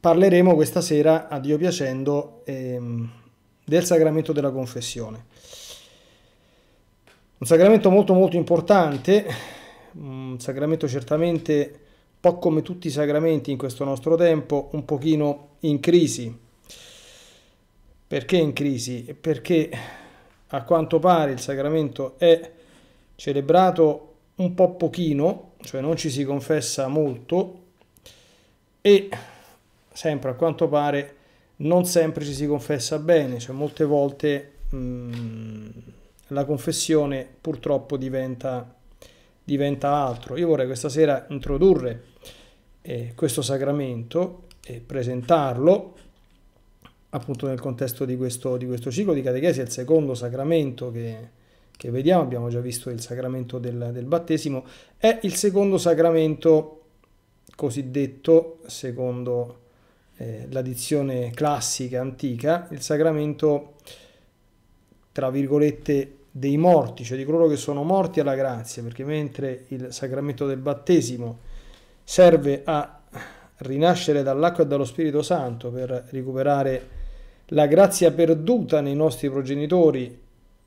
parleremo questa sera, a Dio piacendo, ehm, del sacramento della confessione. Un sacramento molto molto importante, un sacramento certamente un po' come tutti i sacramenti in questo nostro tempo, un pochino in crisi. Perché in crisi? Perché a quanto pare il sacramento è celebrato un po' pochino, cioè non ci si confessa molto e sempre a quanto pare non sempre ci si confessa bene, cioè molte volte mh, mm, la confessione purtroppo diventa, diventa, altro. Io vorrei questa sera introdurre eh, questo sacramento e presentarlo appunto nel contesto di questo, di questo ciclo di catechesi, è il secondo sacramento che, che vediamo, abbiamo già visto il sacramento del, del battesimo, è il secondo sacramento cosiddetto secondo eh, la dizione classica, antica, il sacramento, tra virgolette, dei morti, cioè di coloro che sono morti alla grazia, perché mentre il sacramento del battesimo serve a rinascere dall'acqua e dallo Spirito Santo per recuperare la grazia perduta nei nostri progenitori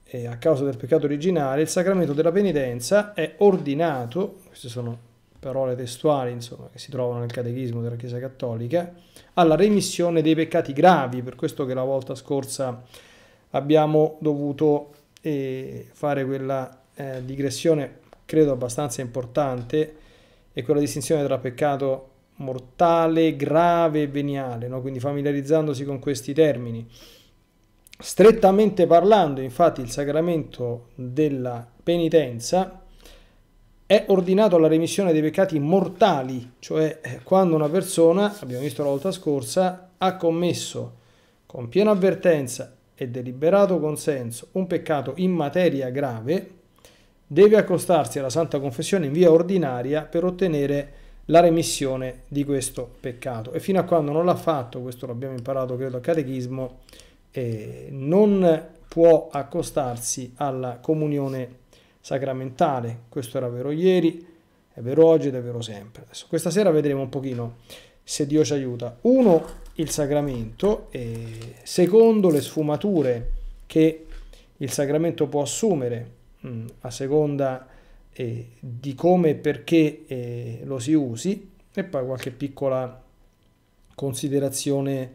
eh, a causa del peccato originale, il sacramento della penitenza è ordinato, queste sono parole testuali insomma, che si trovano nel catechismo della Chiesa Cattolica, alla remissione dei peccati gravi, per questo che la volta scorsa abbiamo dovuto eh, fare quella eh, digressione, credo abbastanza importante, e quella distinzione tra peccato mortale, grave e veniale, no? quindi familiarizzandosi con questi termini. Strettamente parlando, infatti, il sacramento della penitenza è ordinato alla remissione dei peccati mortali, cioè eh, quando una persona, abbiamo visto la volta scorsa, ha commesso con piena avvertenza e deliberato consenso un peccato in materia grave, deve accostarsi alla Santa Confessione in via ordinaria per ottenere la remissione di questo peccato. E fino a quando non l'ha fatto, questo l'abbiamo imparato credo al catechismo, eh, non può accostarsi alla comunione sacramentale. Questo era vero ieri, è vero oggi ed è vero sempre. Adesso, questa sera vedremo un pochino se Dio ci aiuta. Uno, il sacramento, e secondo le sfumature che il sacramento può assumere mh, mm, a seconda eh, di come e perché eh, lo si usi, e poi qualche piccola considerazione,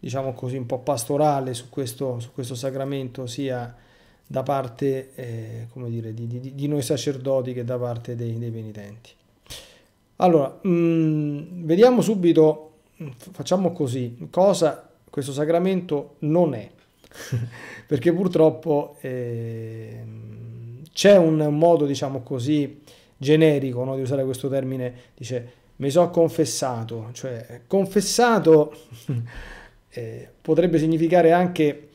diciamo così, un po' pastorale su questo, su questo sacramento, sia da parte eh, come dire, di, di, di, noi sacerdoti che da parte dei, dei penitenti. Allora, mh, mm, vediamo subito, mm, facciamo così, cosa questo sacramento non è, perché purtroppo eh, c'è un, modo, diciamo così, generico no, di usare questo termine, dice mi so confessato, cioè confessato eh, potrebbe significare anche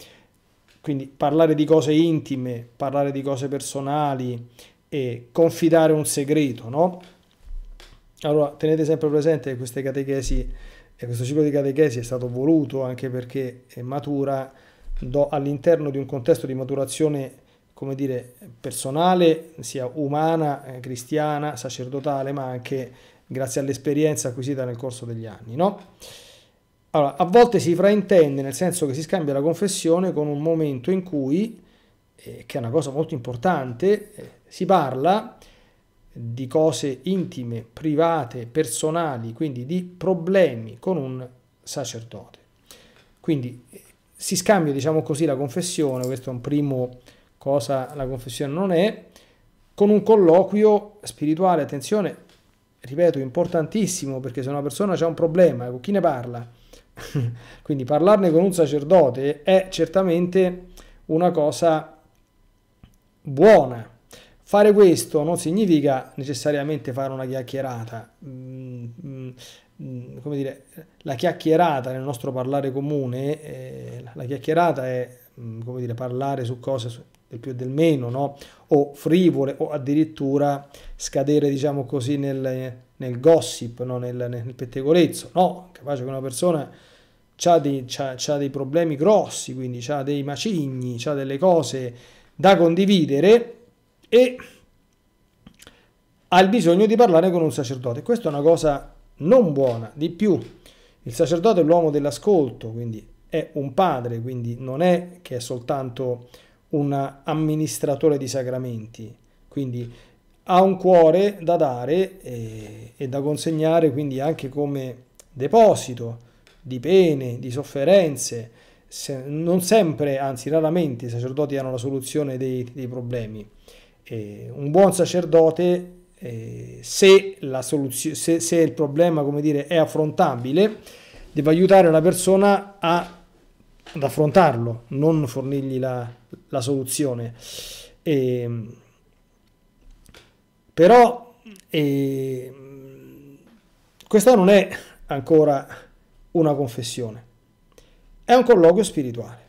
quindi parlare di cose intime, parlare di cose personali e confidare un segreto, no? Allora tenete sempre presente che queste catechesi e eh, questo ciclo di catechesi è stato voluto anche perché matura all'interno di un contesto di maturazione come dire, personale, sia umana, eh, cristiana, sacerdotale, ma anche grazie all'esperienza acquisita nel corso degli anni, no? Allora, a volte si fraintende nel senso che si scambia la confessione con un momento in cui, eh, che è una cosa molto importante, eh, si parla di cose intime, private, personali, quindi di problemi con un sacerdote. Quindi eh, si scambia, diciamo così, la confessione, questo è un primo cosa la confessione non è, con un colloquio spirituale, attenzione, ripeto, importantissimo, perché se una persona ha un problema, con chi ne parla? Quindi parlarne con un sacerdote è certamente una cosa buona. Fare questo non significa necessariamente fare una chiacchierata. Mm, mm, mm, come dire, la chiacchierata nel nostro parlare comune, eh, la chiacchierata è come dire, parlare su cose del più e del meno, no? o frivole, o addirittura scadere, diciamo così, nel, nel gossip, no? nel, nel pettegolezzo. No, capace che una persona ha dei, dei, problemi grossi, quindi ha dei macigni, ha delle cose da condividere e ha il bisogno di parlare con un sacerdote. Questa è una cosa non buona, di più. Il sacerdote è l'uomo dell'ascolto, quindi è un padre, quindi non è che è soltanto un amministratore di sacramenti, quindi ha un cuore da dare e, e da consegnare, quindi anche come deposito di pene, di sofferenze, se, non sempre, anzi raramente, i sacerdoti hanno la soluzione dei, dei problemi. Eh, un buon sacerdote, eh, se, soluzio, se, se, il problema dire, è affrontabile, deve aiutare la persona a, ad affrontarlo, non fornirgli la, la soluzione. Eh, però ehm, questa non è ancora una confessione. È un colloquio spirituale.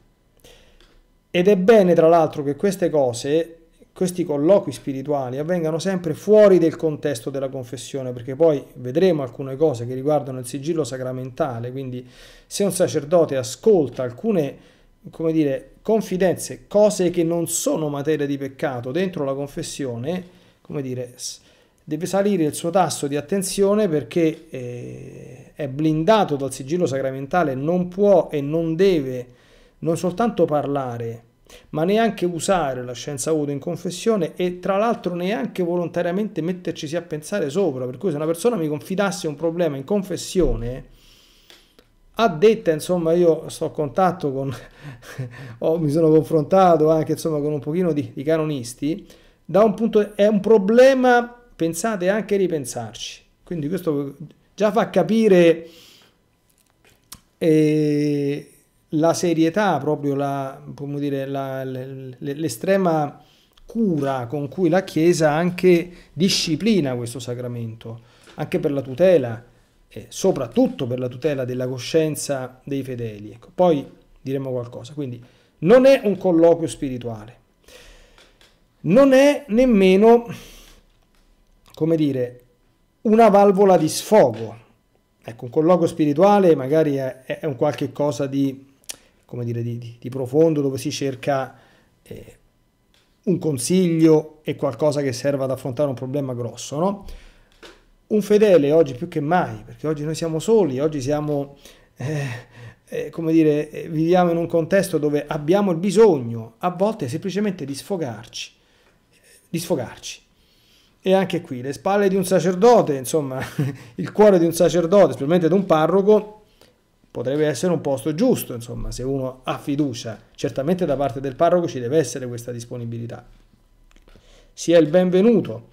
Ed è bene, tra l'altro, che queste cose, questi colloqui spirituali, avvengano sempre fuori del contesto della confessione, perché poi vedremo alcune cose che riguardano il sigillo sacramentale, quindi se un sacerdote ascolta alcune come dire, confidenze, cose che non sono materia di peccato dentro la confessione, come dire, deve salire il suo tasso di attenzione perché eh, è blindato dal sigillo sacramentale, non può e non deve non soltanto parlare, ma neanche usare la scienza avuta in confessione e tra l'altro neanche volontariamente mettercisi a pensare sopra, per cui se una persona mi confidasse un problema in confessione, a detta, insomma, io sto a contatto con, oh, mi sono confrontato anche, insomma, con un pochino di, di canonisti, da un punto, è un problema pensate anche a ripensarci. Quindi questo già fa capire eh, la serietà, proprio l'estrema cura con cui la Chiesa anche disciplina questo sacramento, anche per la tutela, eh, soprattutto per la tutela della coscienza dei fedeli. Ecco, poi diremo qualcosa. Quindi non è un colloquio spirituale, non è nemmeno come dire, una valvola di sfogo. Ecco, un colloquio spirituale magari è, è un qualche cosa di, come dire, di, di, di profondo dove si cerca eh, un consiglio e qualcosa che serva ad affrontare un problema grosso, no? Un fedele oggi più che mai, perché oggi noi siamo soli, oggi siamo... Eh, eh, come dire, eh, viviamo in un contesto dove abbiamo il bisogno a volte semplicemente di sfogarci, di sfogarci. E anche qui le spalle di un sacerdote, insomma, il cuore di un sacerdote, specialmente di un parroco, potrebbe essere un posto giusto, insomma, se uno ha fiducia. Certamente da parte del parroco ci deve essere questa disponibilità. Sia il benvenuto,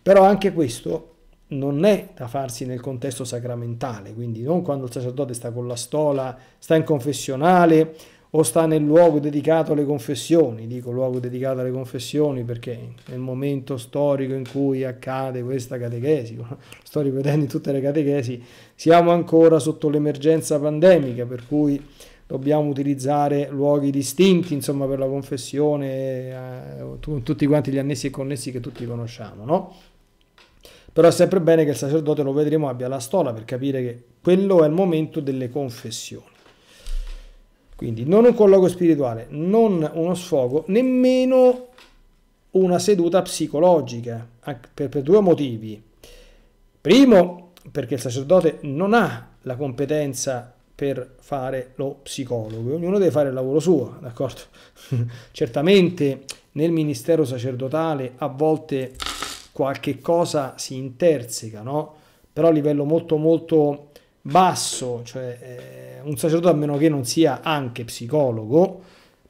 però anche questo non è da farsi nel contesto sacramentale, quindi non quando il sacerdote sta con la stola, sta in confessionale, o sta nel luogo dedicato alle confessioni, dico luogo dedicato alle confessioni perché nel momento storico in cui accade questa catechesi, lo sto ripetendo in tutte le catechesi, siamo ancora sotto l'emergenza pandemica, per cui dobbiamo utilizzare luoghi distinti insomma, per la confessione, eh, tutti quanti gli annessi e connessi che tutti conosciamo, no? Però è sempre bene che il sacerdote, lo vedremo, abbia la stola per capire che quello è il momento delle confessioni. Quindi non un colloquio spirituale, non uno sfogo, nemmeno una seduta psicologica, per, per due motivi. Primo, perché il sacerdote non ha la competenza per fare lo psicologo, ognuno deve fare il lavoro suo, d'accordo? Certamente nel ministero sacerdotale a volte qualche cosa si interseca, no? Però a livello molto molto basso, cioè eh, un sacerdote a meno che non sia anche psicologo,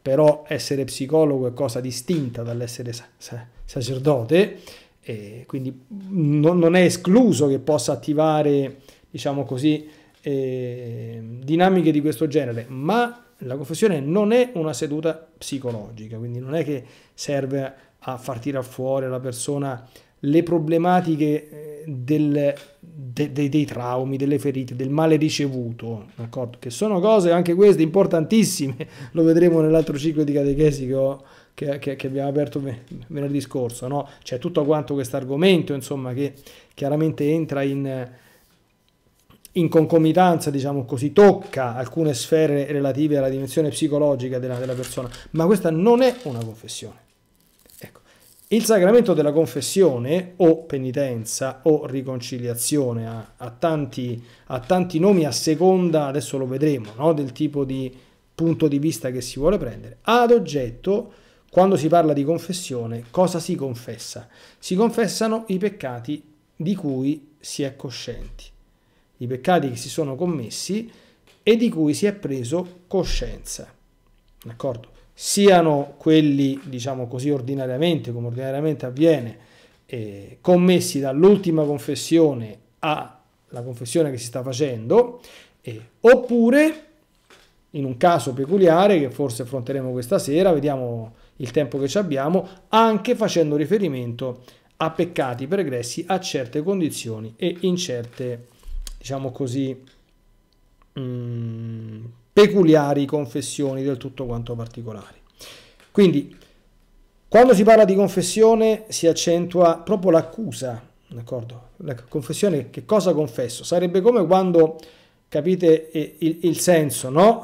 però essere psicologo è cosa distinta dall'essere sa- sa- sacerdote, eh, quindi non, non, è escluso che possa attivare, diciamo così, eh, dinamiche di questo genere, ma la confessione non è una seduta psicologica, quindi non è che serve a far tirare fuori la persona le problematiche eh, del, de, de, dei traumi, delle ferite, del male ricevuto, d'accordo? che sono cose anche queste importantissime, lo vedremo nell'altro ciclo di catechesi che, ho, che, che, che abbiamo aperto venerdì scorso, no? c'è tutto quanto questo argomento insomma, che chiaramente entra in, in concomitanza, diciamo così, tocca alcune sfere relative alla dimensione psicologica della, della persona, ma questa non è una confessione. Il sacramento della confessione o penitenza o riconciliazione ha, ha, tanti, ha tanti, nomi a seconda, adesso lo vedremo, no? del tipo di punto di vista che si vuole prendere. Ad oggetto, quando si parla di confessione, cosa si confessa? Si confessano i peccati di cui si è coscienti, i peccati che si sono commessi e di cui si è preso coscienza. D'accordo? siano quelli, diciamo così ordinariamente, come ordinariamente avviene, eh, commessi dall'ultima confessione alla confessione che si sta facendo, eh, oppure in un caso peculiare che forse affronteremo questa sera, vediamo il tempo che ci abbiamo, anche facendo riferimento a peccati pregressi a certe condizioni e in certe, diciamo così, mh, mm, peculiari confessioni del tutto quanto particolari. Quindi, quando si parla di confessione si accentua proprio l'accusa, d'accordo? La confessione, che cosa confesso? Sarebbe come quando, capite eh, il, il senso, no?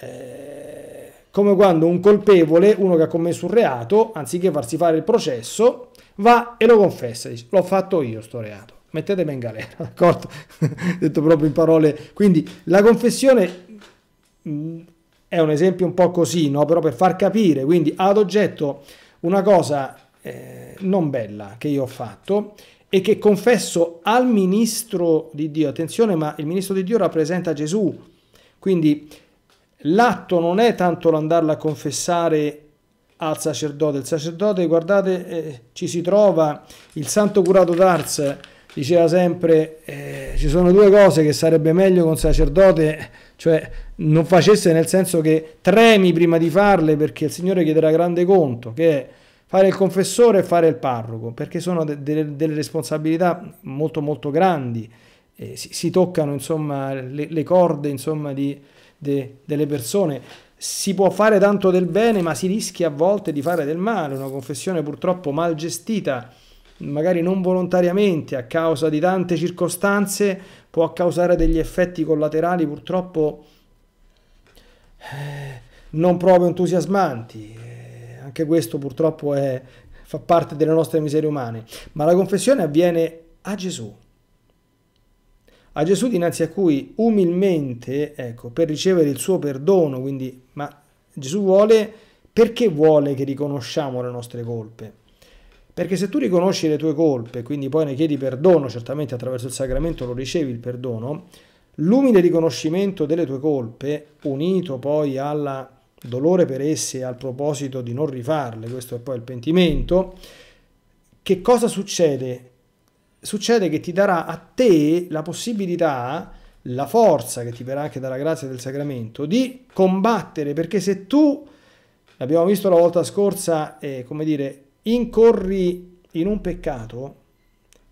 Eh, come quando un colpevole, uno che ha commesso un reato, anziché farsi fare il processo, va e lo confessa, dice l'ho fatto io sto reato, mettetemi in galera, d'accordo? Detto proprio in parole. Quindi la confessione è un esempio un po' così, no? però per far capire, quindi ad oggetto una cosa eh, non bella che io ho fatto e che confesso al ministro di Dio, attenzione ma il ministro di Dio rappresenta Gesù, quindi l'atto non è tanto l'andarla a confessare al sacerdote, il sacerdote guardate eh, ci si trova, il santo curato d'Ars diceva sempre eh, ci sono due cose che sarebbe meglio con un sacerdote cioè non facesse nel senso che tremi prima di farle perché il Signore chiederà grande conto, che è fare il confessore e fare il parroco, perché sono de de delle responsabilità molto molto grandi, eh, si, si, toccano insomma le, le corde insomma, di, de delle persone, si può fare tanto del bene ma si rischia a volte di fare del male, una confessione purtroppo mal gestita magari non volontariamente, a causa di tante circostanze, può causare degli effetti collaterali purtroppo eh, non proprio entusiasmanti. Eh, anche questo purtroppo è, fa parte delle nostre miserie umane. Ma la confessione avviene a Gesù. A Gesù dinanzi a cui umilmente, ecco, per ricevere il suo perdono, quindi, ma Gesù vuole, perché vuole che riconosciamo le nostre colpe? Perché se tu riconosci le tue colpe, e quindi poi ne chiedi perdono, certamente attraverso il sacramento lo ricevi il perdono, l'umile riconoscimento delle tue colpe, unito poi al dolore per esse e al proposito di non rifarle, questo è poi il pentimento, che cosa succede? Succede che ti darà a te la possibilità, la forza che ti verrà anche dalla grazia del sacramento, di combattere, perché se tu, l'abbiamo visto la volta scorsa, eh, come dire, incorri in un peccato,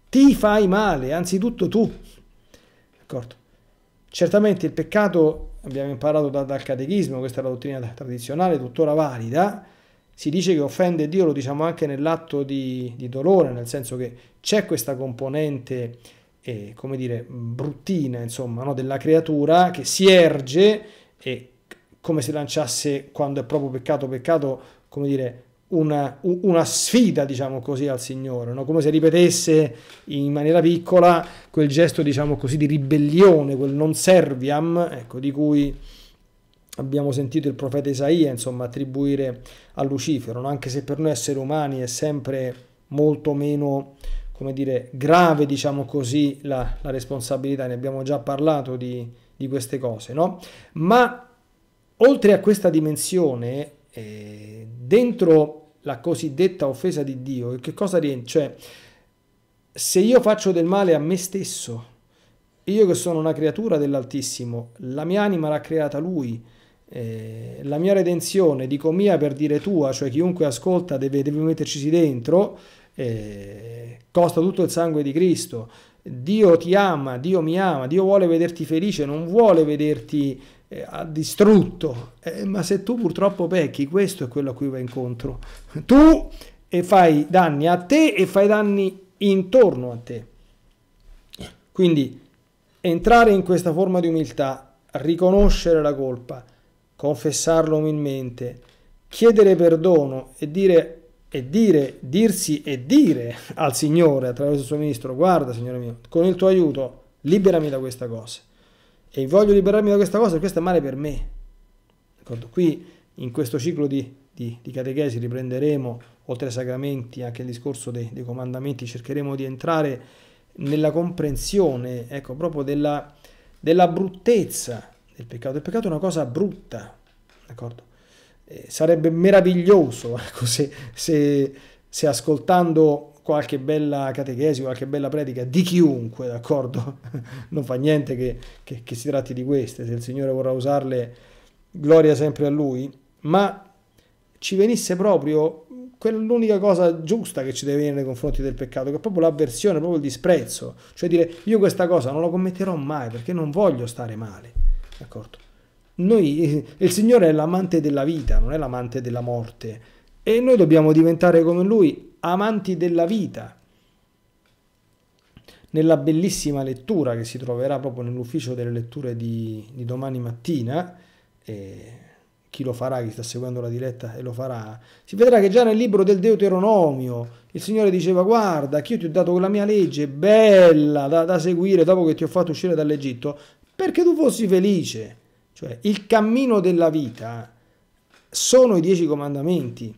ti fai male, anzitutto tu. D'accordo? Certamente il peccato, abbiamo imparato da, dal catechismo, questa è la dottrina tradizionale, tuttora valida, si dice che offende Dio, lo diciamo anche nell'atto di, di dolore, nel senso che c'è questa componente, eh, come dire, bruttina, insomma, no? della creatura che si erge e come se lanciasse, quando è proprio peccato, peccato, come dire, una, una, sfida, diciamo così, al Signore, no? come se ripetesse in maniera piccola quel gesto, diciamo così, di ribellione, quel non serviam, ecco, di cui abbiamo sentito il profeta Isaia, insomma, attribuire a Lucifero, no? anche se per noi esseri umani è sempre molto meno, come dire, grave, diciamo così, la, la responsabilità, ne abbiamo già parlato di, di queste cose, no? Ma oltre a questa dimensione, eh, dentro la cosiddetta offesa di Dio, che cosa rientra? Cioè, se io faccio del male a me stesso, io che sono una creatura dell'Altissimo, la mia anima l'ha creata Lui, eh, la mia redenzione, dico mia per dire tua, cioè chiunque ascolta deve, deve mettercisi dentro, eh, costa tutto il sangue di Cristo. Dio ti ama, Dio mi ama, Dio vuole vederti felice, non vuole vederti eh, ha distrutto, eh, ma se tu purtroppo pecchi, questo è quello a cui vai incontro. Tu e fai danni a te e fai danni intorno a te. Quindi entrare in questa forma di umiltà, riconoscere la colpa, confessarla umilmente, chiedere perdono e dire e dire, dirsi e dire al Signore attraverso il suo ministro, guarda Signore mio, con il tuo aiuto liberami da questa cosa e voglio liberarmi da questa cosa, questo è male per me. D'accordo? Qui in questo ciclo di, di, di, catechesi riprenderemo, oltre ai sacramenti, anche il discorso dei, dei comandamenti, cercheremo di entrare nella comprensione ecco, proprio della, della bruttezza del peccato. Il peccato è una cosa brutta, d'accordo? Eh, sarebbe meraviglioso ecco, se, se, se ascoltando qualche bella catechesi, qualche bella predica di chiunque, d'accordo? non fa niente che, che, che si tratti di queste, se il Signore vorrà usarle, gloria sempre a Lui, ma ci venisse proprio quell'unica cosa giusta che ci deve venire nei confronti del peccato, che è proprio l'avversione, proprio il disprezzo, cioè dire io questa cosa non la commetterò mai perché non voglio stare male, d'accordo? Noi, il Signore è l'amante della vita, non è l'amante della morte e noi dobbiamo diventare come Lui amanti della vita, nella bellissima lettura che si troverà proprio nell'ufficio delle letture di, di domani mattina, eh, chi lo farà, chi sta seguendo la diretta e lo farà, si vedrà che già nel libro del Deuteronomio il Signore diceva guarda che io ti ho dato quella mia legge bella da, da seguire dopo che ti ho fatto uscire dall'Egitto perché tu fossi felice. Cioè il cammino della vita sono i dieci comandamenti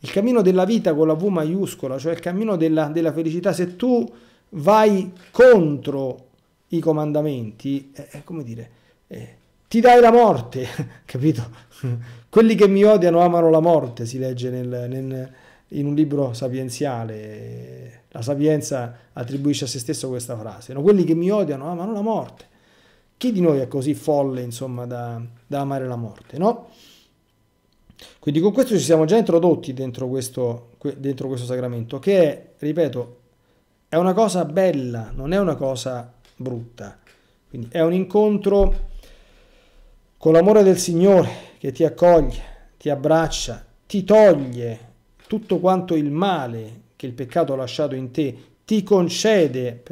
il cammino della vita con la V maiuscola, cioè il cammino della, della felicità, se tu vai contro i comandamenti, è, eh, è eh, come dire, è, eh, ti dai la morte, capito? Quelli che mi odiano amano la morte, si legge nel, nel, in un libro sapienziale. La sapienza attribuisce a se stesso questa frase. No? Quelli che mi odiano amano la morte. Chi di noi è così folle, insomma, da, da amare la morte, no? Quindi con questo ci siamo già introdotti dentro questo, dentro questo sacramento, che è, ripeto, è una cosa bella, non è una cosa brutta. Quindi è un incontro con l'amore del Signore che ti accoglie, ti abbraccia, ti toglie tutto quanto il male che il peccato ha lasciato in te, ti concede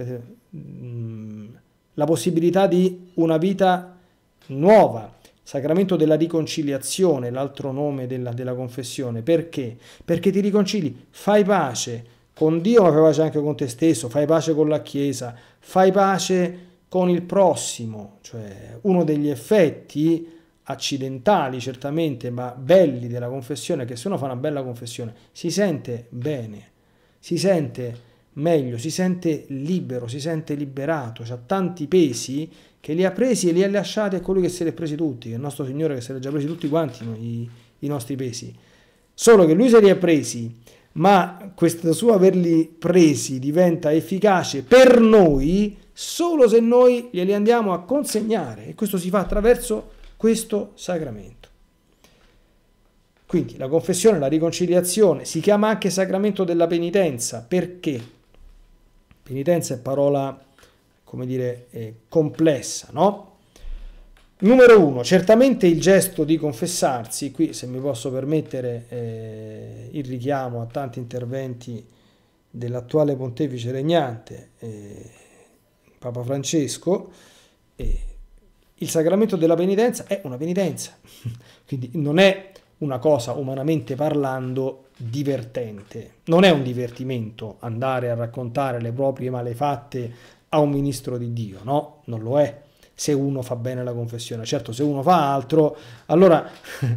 mm, la possibilità di una vita nuova Sacramento della riconciliazione, l'altro nome della, della, confessione, perché? Perché ti riconcili, fai pace con Dio, ma fai pace anche con te stesso, fai pace con la Chiesa, fai pace con il prossimo, cioè uno degli effetti accidentali certamente, ma belli della confessione, che se uno fa una bella confessione si sente bene, si sente meglio, si sente libero, si sente liberato, ha tanti pesi che li ha presi e li ha lasciati a colui che se li ha presi tutti, che è il nostro Signore che se li ha già presi tutti quanti i, i nostri pesi. Solo che lui se li ha presi, ma questo suo averli presi diventa efficace per noi solo se noi glieli andiamo a consegnare e questo si fa attraverso questo sacramento. Quindi la confessione, la riconciliazione si chiama anche sacramento della penitenza perché penitenza è parola come dire, eh, complessa, no? Numero uno, certamente il gesto di confessarsi, qui se mi posso permettere eh, il richiamo a tanti interventi dell'attuale pontefice regnante, eh, Papa Francesco, eh, il sacramento della penitenza è una penitenza, quindi non è una cosa umanamente parlando divertente, non è un divertimento andare a raccontare le proprie malefatte a un ministro di Dio, no? Non lo è se uno fa bene la confessione. Certo, se uno fa altro, allora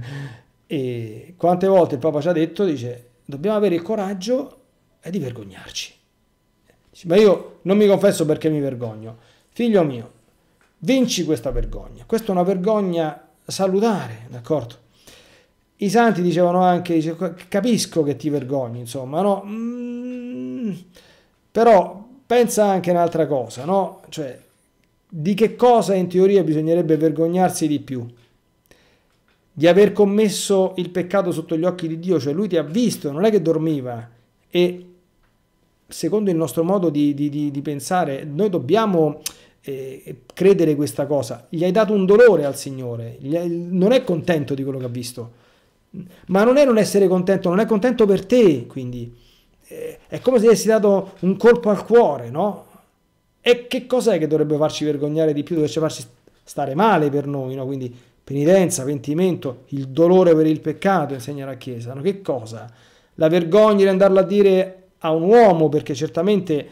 e quante volte il Papa ci ha detto, dice, dobbiamo avere il coraggio di vergognarci. Dice, ma io non mi confesso perché mi vergogno. Figlio mio, vinci questa vergogna. Questa è una vergogna salutare, d'accordo? I santi dicevano anche, dice, capisco che ti vergogni, insomma, no? Mm, però pensa anche un'altra cosa, no? Cioè, di che cosa in teoria bisognerebbe vergognarsi di più? Di aver commesso il peccato sotto gli occhi di Dio, cioè lui ti ha visto, non è che dormiva. E secondo il nostro modo di, di, di, di pensare, noi dobbiamo eh, credere questa cosa. Gli hai dato un dolore al Signore, hai, non è contento di quello che ha visto. Ma non è non essere contento, non è contento per te, quindi eh, è come se avessi dato un colpo al cuore, no? E che cos'è che dovrebbe farci vergognare di più, dovrebbe farci stare male per noi, no? Quindi penitenza, pentimento, il dolore per il peccato, insegna la Chiesa, no? Che cosa? La vergogna di andarla a dire a un uomo, perché certamente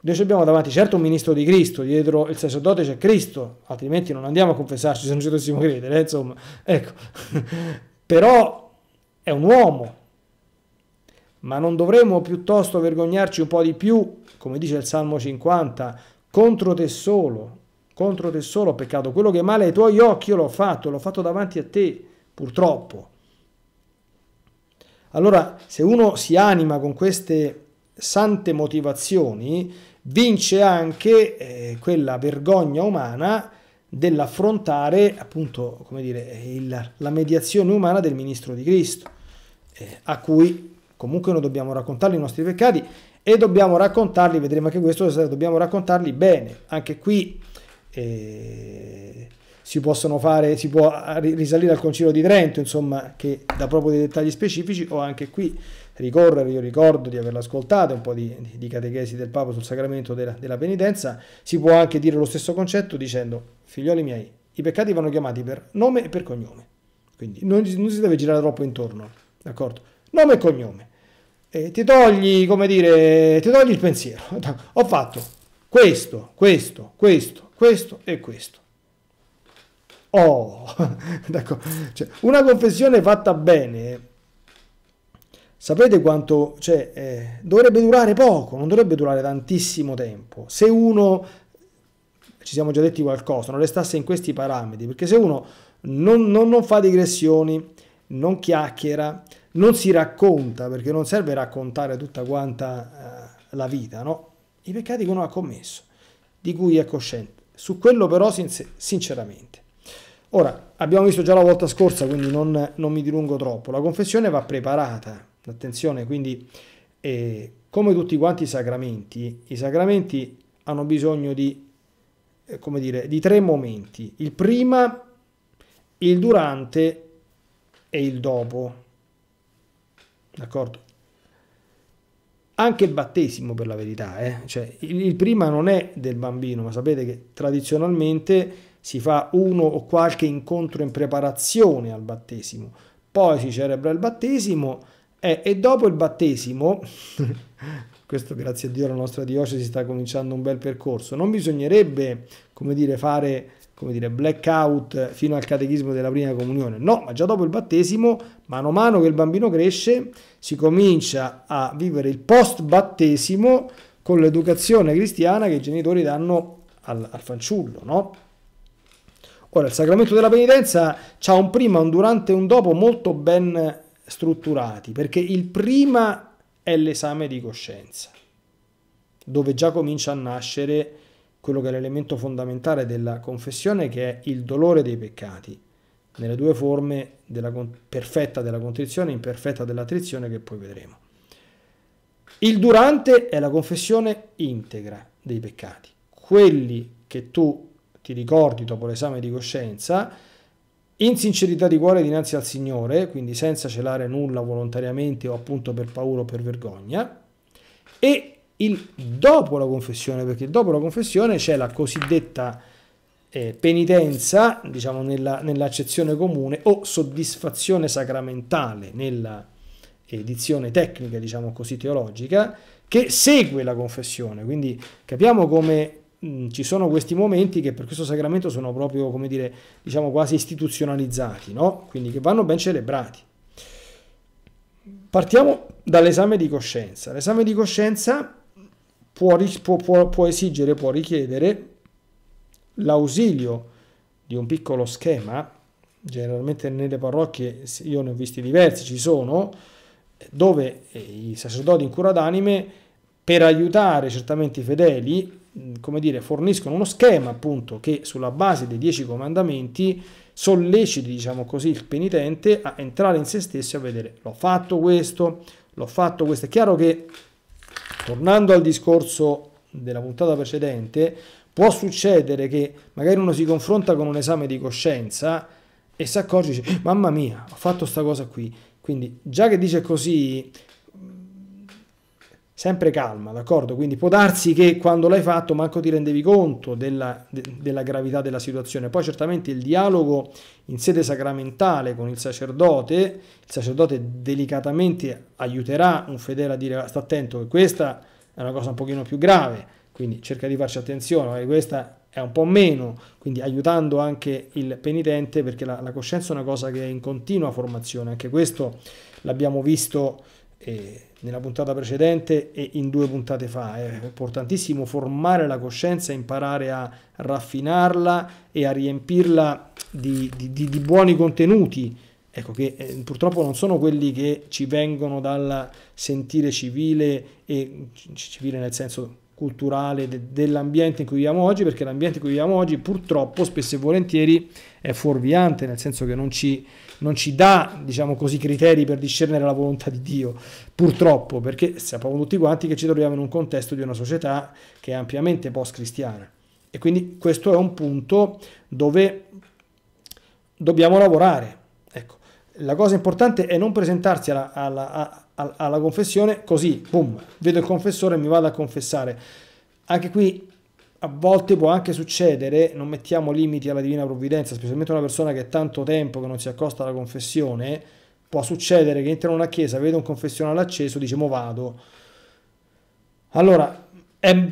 noi ci abbiamo davanti certo un ministro di Cristo, dietro il sacerdote c'è Cristo, altrimenti non andiamo a confessarci se non ci dovessimo credere, eh? insomma, ecco, però è un uomo, ma non dovremmo piuttosto vergognarci un po' di più, come dice il Salmo 50, contro te solo, contro te solo ho peccato, quello che è male ai tuoi occhi io l'ho fatto, l'ho fatto davanti a te, purtroppo. Allora, se uno si anima con queste sante motivazioni, vince anche eh, quella vergogna umana dell'affrontare appunto come dire, il, la mediazione umana del ministro di Cristo, eh, a cui comunque noi dobbiamo raccontarli i nostri peccati e dobbiamo raccontarli, vedremo anche questo, dobbiamo raccontarli bene, anche qui eh, si possono fare, si può risalire al Concilio di Trento, insomma, che dà proprio dei dettagli specifici, o anche qui ricorrere, io ricordo di averla ascoltata, un po' di, di catechesi del Papa sul sacramento della, della, penitenza, si può anche dire lo stesso concetto dicendo, figlioli miei, i peccati vanno chiamati per nome e per cognome, quindi non, non si deve girare troppo intorno, d'accordo? Nome e cognome eh, ti togli, come dire, ti togli il pensiero. Ho fatto questo, questo, questo, questo e questo. Oh, d'accordo. Cioè, una confessione fatta bene, sapete quanto, cioè, eh, dovrebbe durare poco, non dovrebbe durare tantissimo tempo. Se uno, ci siamo già detti qualcosa, non restasse in questi parametri, perché se uno non, non, non fa digressioni, non chiacchiera, non si racconta, perché non serve raccontare tutta quanta eh, la vita, no? I peccati che uno ha commesso, di cui è cosciente. Su quello però sinceramente. Ora, abbiamo visto già la volta scorsa, quindi non, non mi dilungo troppo, la confessione va preparata, attenzione, quindi eh, come tutti quanti i sacramenti, i sacramenti hanno bisogno di, eh, come dire, di tre momenti, il prima, il durante e il dopo d'accordo? Anche il battesimo per la verità, eh? cioè, il, prima non è del bambino, ma sapete che tradizionalmente si fa uno o qualche incontro in preparazione al battesimo, poi si celebra il battesimo eh, e dopo il battesimo, questo grazie a Dio la nostra diocesi sta cominciando un bel percorso, non bisognerebbe, come dire, fare come dire, blackout fino al catechismo della prima comunione. No, ma già dopo il battesimo, mano a mano che il bambino cresce, si comincia a vivere il post-battesimo con l'educazione cristiana che i genitori danno al, al fanciullo, no? Ora, il sacramento della penitenza ha un prima, un durante e un dopo molto ben strutturati, perché il prima è l'esame di coscienza, dove già comincia a nascere quello che è l'elemento fondamentale della confessione, che è il dolore dei peccati, nelle due forme della, perfetta della contrizione e imperfetta dell'attrizione che poi vedremo. Il durante è la confessione integra dei peccati, quelli che tu ti ricordi dopo l'esame di coscienza, in sincerità di cuore dinanzi al Signore, quindi senza celare nulla volontariamente o appunto per paura o per vergogna, e il dopo la confessione, perché dopo la confessione c'è la cosiddetta eh, penitenza, diciamo nella, nell'accezione comune, o soddisfazione sacramentale nella edizione tecnica, diciamo così, teologica, che segue la confessione. Quindi capiamo come mh, mm, ci sono questi momenti che per questo sacramento sono proprio, come dire, diciamo quasi istituzionalizzati, no? Quindi che vanno ben celebrati. Partiamo dall'esame di coscienza. L'esame di coscienza può, può, può esigere, può richiedere l'ausilio di un piccolo schema, generalmente nelle parrocchie io ne ho visti diversi, ci sono, dove eh, i sacerdoti in cura d'anime per aiutare certamente i fedeli, come dire, forniscono uno schema appunto che sulla base dei dieci comandamenti solleciti, diciamo così, il penitente a entrare in se stesso e a vedere l'ho fatto questo, l'ho fatto questo. È chiaro che tornando al discorso della puntata precedente, può succedere che magari uno si confronta con un esame di coscienza e si accorge, mamma mia, ho fatto questa cosa qui. Quindi già che dice così, sempre calma, d'accordo? Quindi può darsi che quando l'hai fatto manco ti rendevi conto della, de, della, gravità della situazione. Poi certamente il dialogo in sede sacramentale con il sacerdote, il sacerdote delicatamente aiuterà un fedele a dire sta attento che questa è una cosa un pochino più grave, quindi cerca di farci attenzione, questa è un po' meno, quindi aiutando anche il penitente perché la, la coscienza è una cosa che è in continua formazione, anche questo l'abbiamo visto nella puntata precedente e in due puntate fa. È importantissimo formare la coscienza, imparare a raffinarla e a riempirla di, di, di, di buoni contenuti. Ecco, che eh, purtroppo non sono quelli che ci vengono dal sentire civile e civile nel senso culturale de, dell'ambiente in cui viviamo oggi, perché l'ambiente in cui viviamo oggi purtroppo spesso e volentieri è fuorviante, nel senso che non ci non ci dà, diciamo così, criteri per discernere la volontà di Dio, purtroppo, perché sappiamo tutti quanti che ci troviamo in un contesto di una società che è ampiamente post-cristiana. E quindi questo è un punto dove dobbiamo lavorare. Ecco, la cosa importante è non presentarsi alla, alla, alla, alla confessione così, boom, vedo il confessore e mi vado a confessare. Anche qui a volte può anche succedere, non mettiamo limiti alla divina provvidenza, specialmente una persona che è tanto tempo che non si accosta alla confessione, può succedere che entra in una chiesa, vede un confessionale acceso, dice mo vado. Allora, è,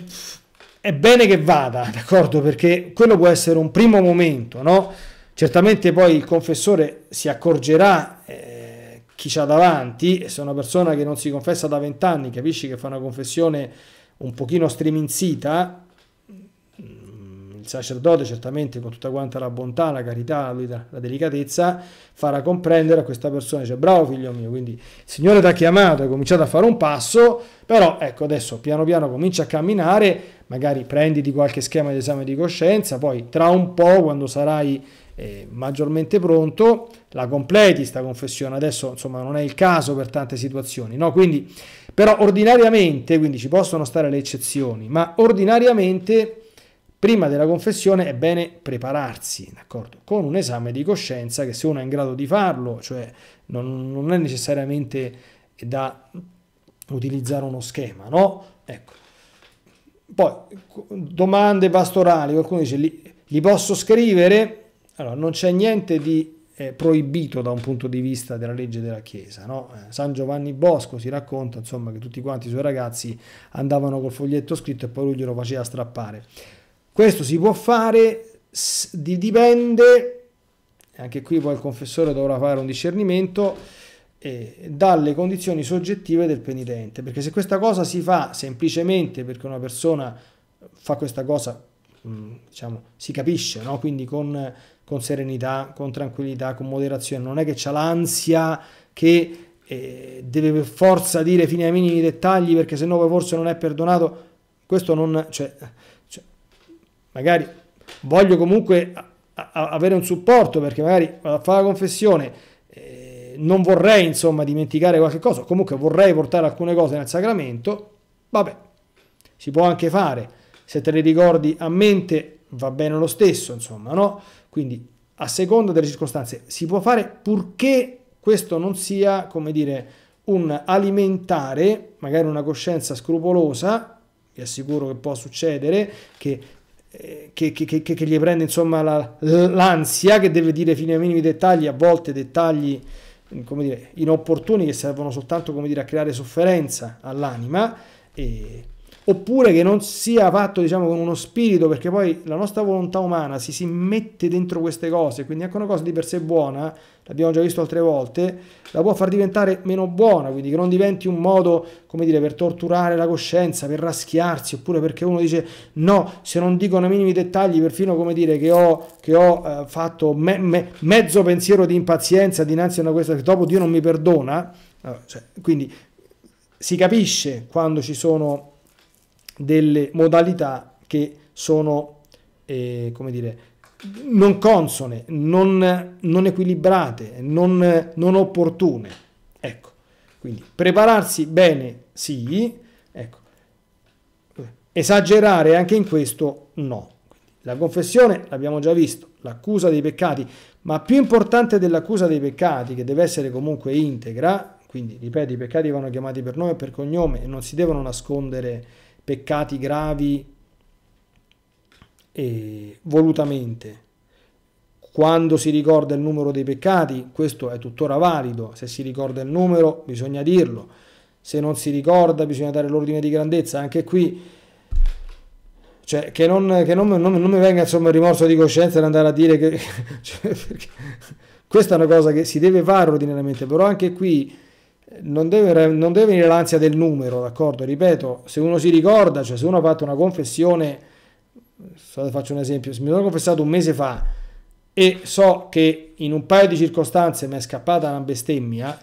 è bene che vada, d'accordo? Perché quello può essere un primo momento, no? Certamente poi il confessore si accorgerà eh, chi c'ha davanti, e se una persona che non si confessa da vent'anni capisci che fa una confessione un pochino streminzita, il sacerdote certamente con tutta quanta la bontà, la carità, la, la delicatezza, farà comprendere a questa persona, dice bravo figlio mio, quindi il Signore ti ha chiamato, hai cominciato a fare un passo, però ecco adesso piano piano comincia a camminare, magari prenditi qualche schema di esame di coscienza, poi tra un po' quando sarai eh, maggiormente pronto, la completi questa confessione, adesso insomma non è il caso per tante situazioni, no? Quindi però ordinariamente, quindi ci possono stare le eccezioni, ma ordinariamente Prima della confessione è bene prepararsi, d'accordo? Con un esame di coscienza che se uno è in grado di farlo, cioè non, non è necessariamente da utilizzare uno schema, no? Ecco. Poi, domande pastorali, qualcuno dice, li, li posso scrivere? Allora, non c'è niente di eh, proibito da un punto di vista della legge della Chiesa, no? Eh, San Giovanni Bosco si racconta, insomma, che tutti quanti i suoi ragazzi andavano col foglietto scritto e poi lui glielo faceva strappare. Questo si può fare, dipende, anche qui poi il confessore dovrà fare un discernimento, eh, dalle condizioni soggettive del penitente, perché se questa cosa si fa semplicemente perché una persona fa questa cosa, mm, diciamo, si capisce, no? quindi con, con serenità, con tranquillità, con moderazione, non è che c'è l'ansia che eh, deve per forza dire fino ai minimi dettagli perché sennò poi forse non è perdonato, questo non... Cioè, magari voglio comunque a, a avere un supporto perché magari vado a fare la confessione, eh, non vorrei insomma dimenticare qualche cosa, comunque vorrei portare alcune cose nel sacramento, vabbè, si può anche fare, se te le ricordi a mente va bene lo stesso, insomma, no? Quindi a seconda delle circostanze si può fare purché questo non sia, come dire, un alimentare magari una coscienza scrupolosa, vi assicuro che può succedere, che che, che, che, che, gli prende insomma la, l'ansia che deve dire fino ai minimi dettagli, a volte dettagli come dire, inopportuni che servono soltanto come dire, a creare sofferenza all'anima. E oppure che non sia fatto diciamo con uno spirito perché poi la nostra volontà umana si, si mette dentro queste cose quindi anche una cosa di per sé buona l'abbiamo già visto altre volte la può far diventare meno buona quindi che non diventi un modo come dire per torturare la coscienza per raschiarsi oppure perché uno dice no se non dico nei minimi dettagli perfino come dire che ho, che ho eh, fatto me, me, mezzo pensiero di impazienza dinanzi a una questa che dopo Dio non mi perdona allora, eh, cioè, quindi si capisce quando ci sono delle modalità che sono, eh, come dire, non consone, non, non equilibrate, non, non, opportune. Ecco, quindi prepararsi bene sì, ecco. esagerare anche in questo no. La confessione l'abbiamo già visto, l'accusa dei peccati, ma più importante dell'accusa dei peccati, che deve essere comunque integra, quindi ripeto, i peccati vanno chiamati per nome e per cognome e non si devono nascondere peccati gravi eh, volutamente. Quando si ricorda il numero dei peccati, questo è tuttora valido, se si ricorda il numero bisogna dirlo, se non si ricorda bisogna dare l'ordine di grandezza, anche qui cioè, che, non, che non, non, non, mi venga insomma il rimorso di coscienza di andare a dire che cioè, questa è una cosa che si deve fare ordinariamente, però anche qui non deve, non deve venire l'ansia del numero, d'accordo? Ripeto, se uno si ricorda, cioè se uno ha fatto una confessione, faccio un esempio, se mi sono confessato un mese fa e so che in un paio di circostanze mi è scappata una bestemmia,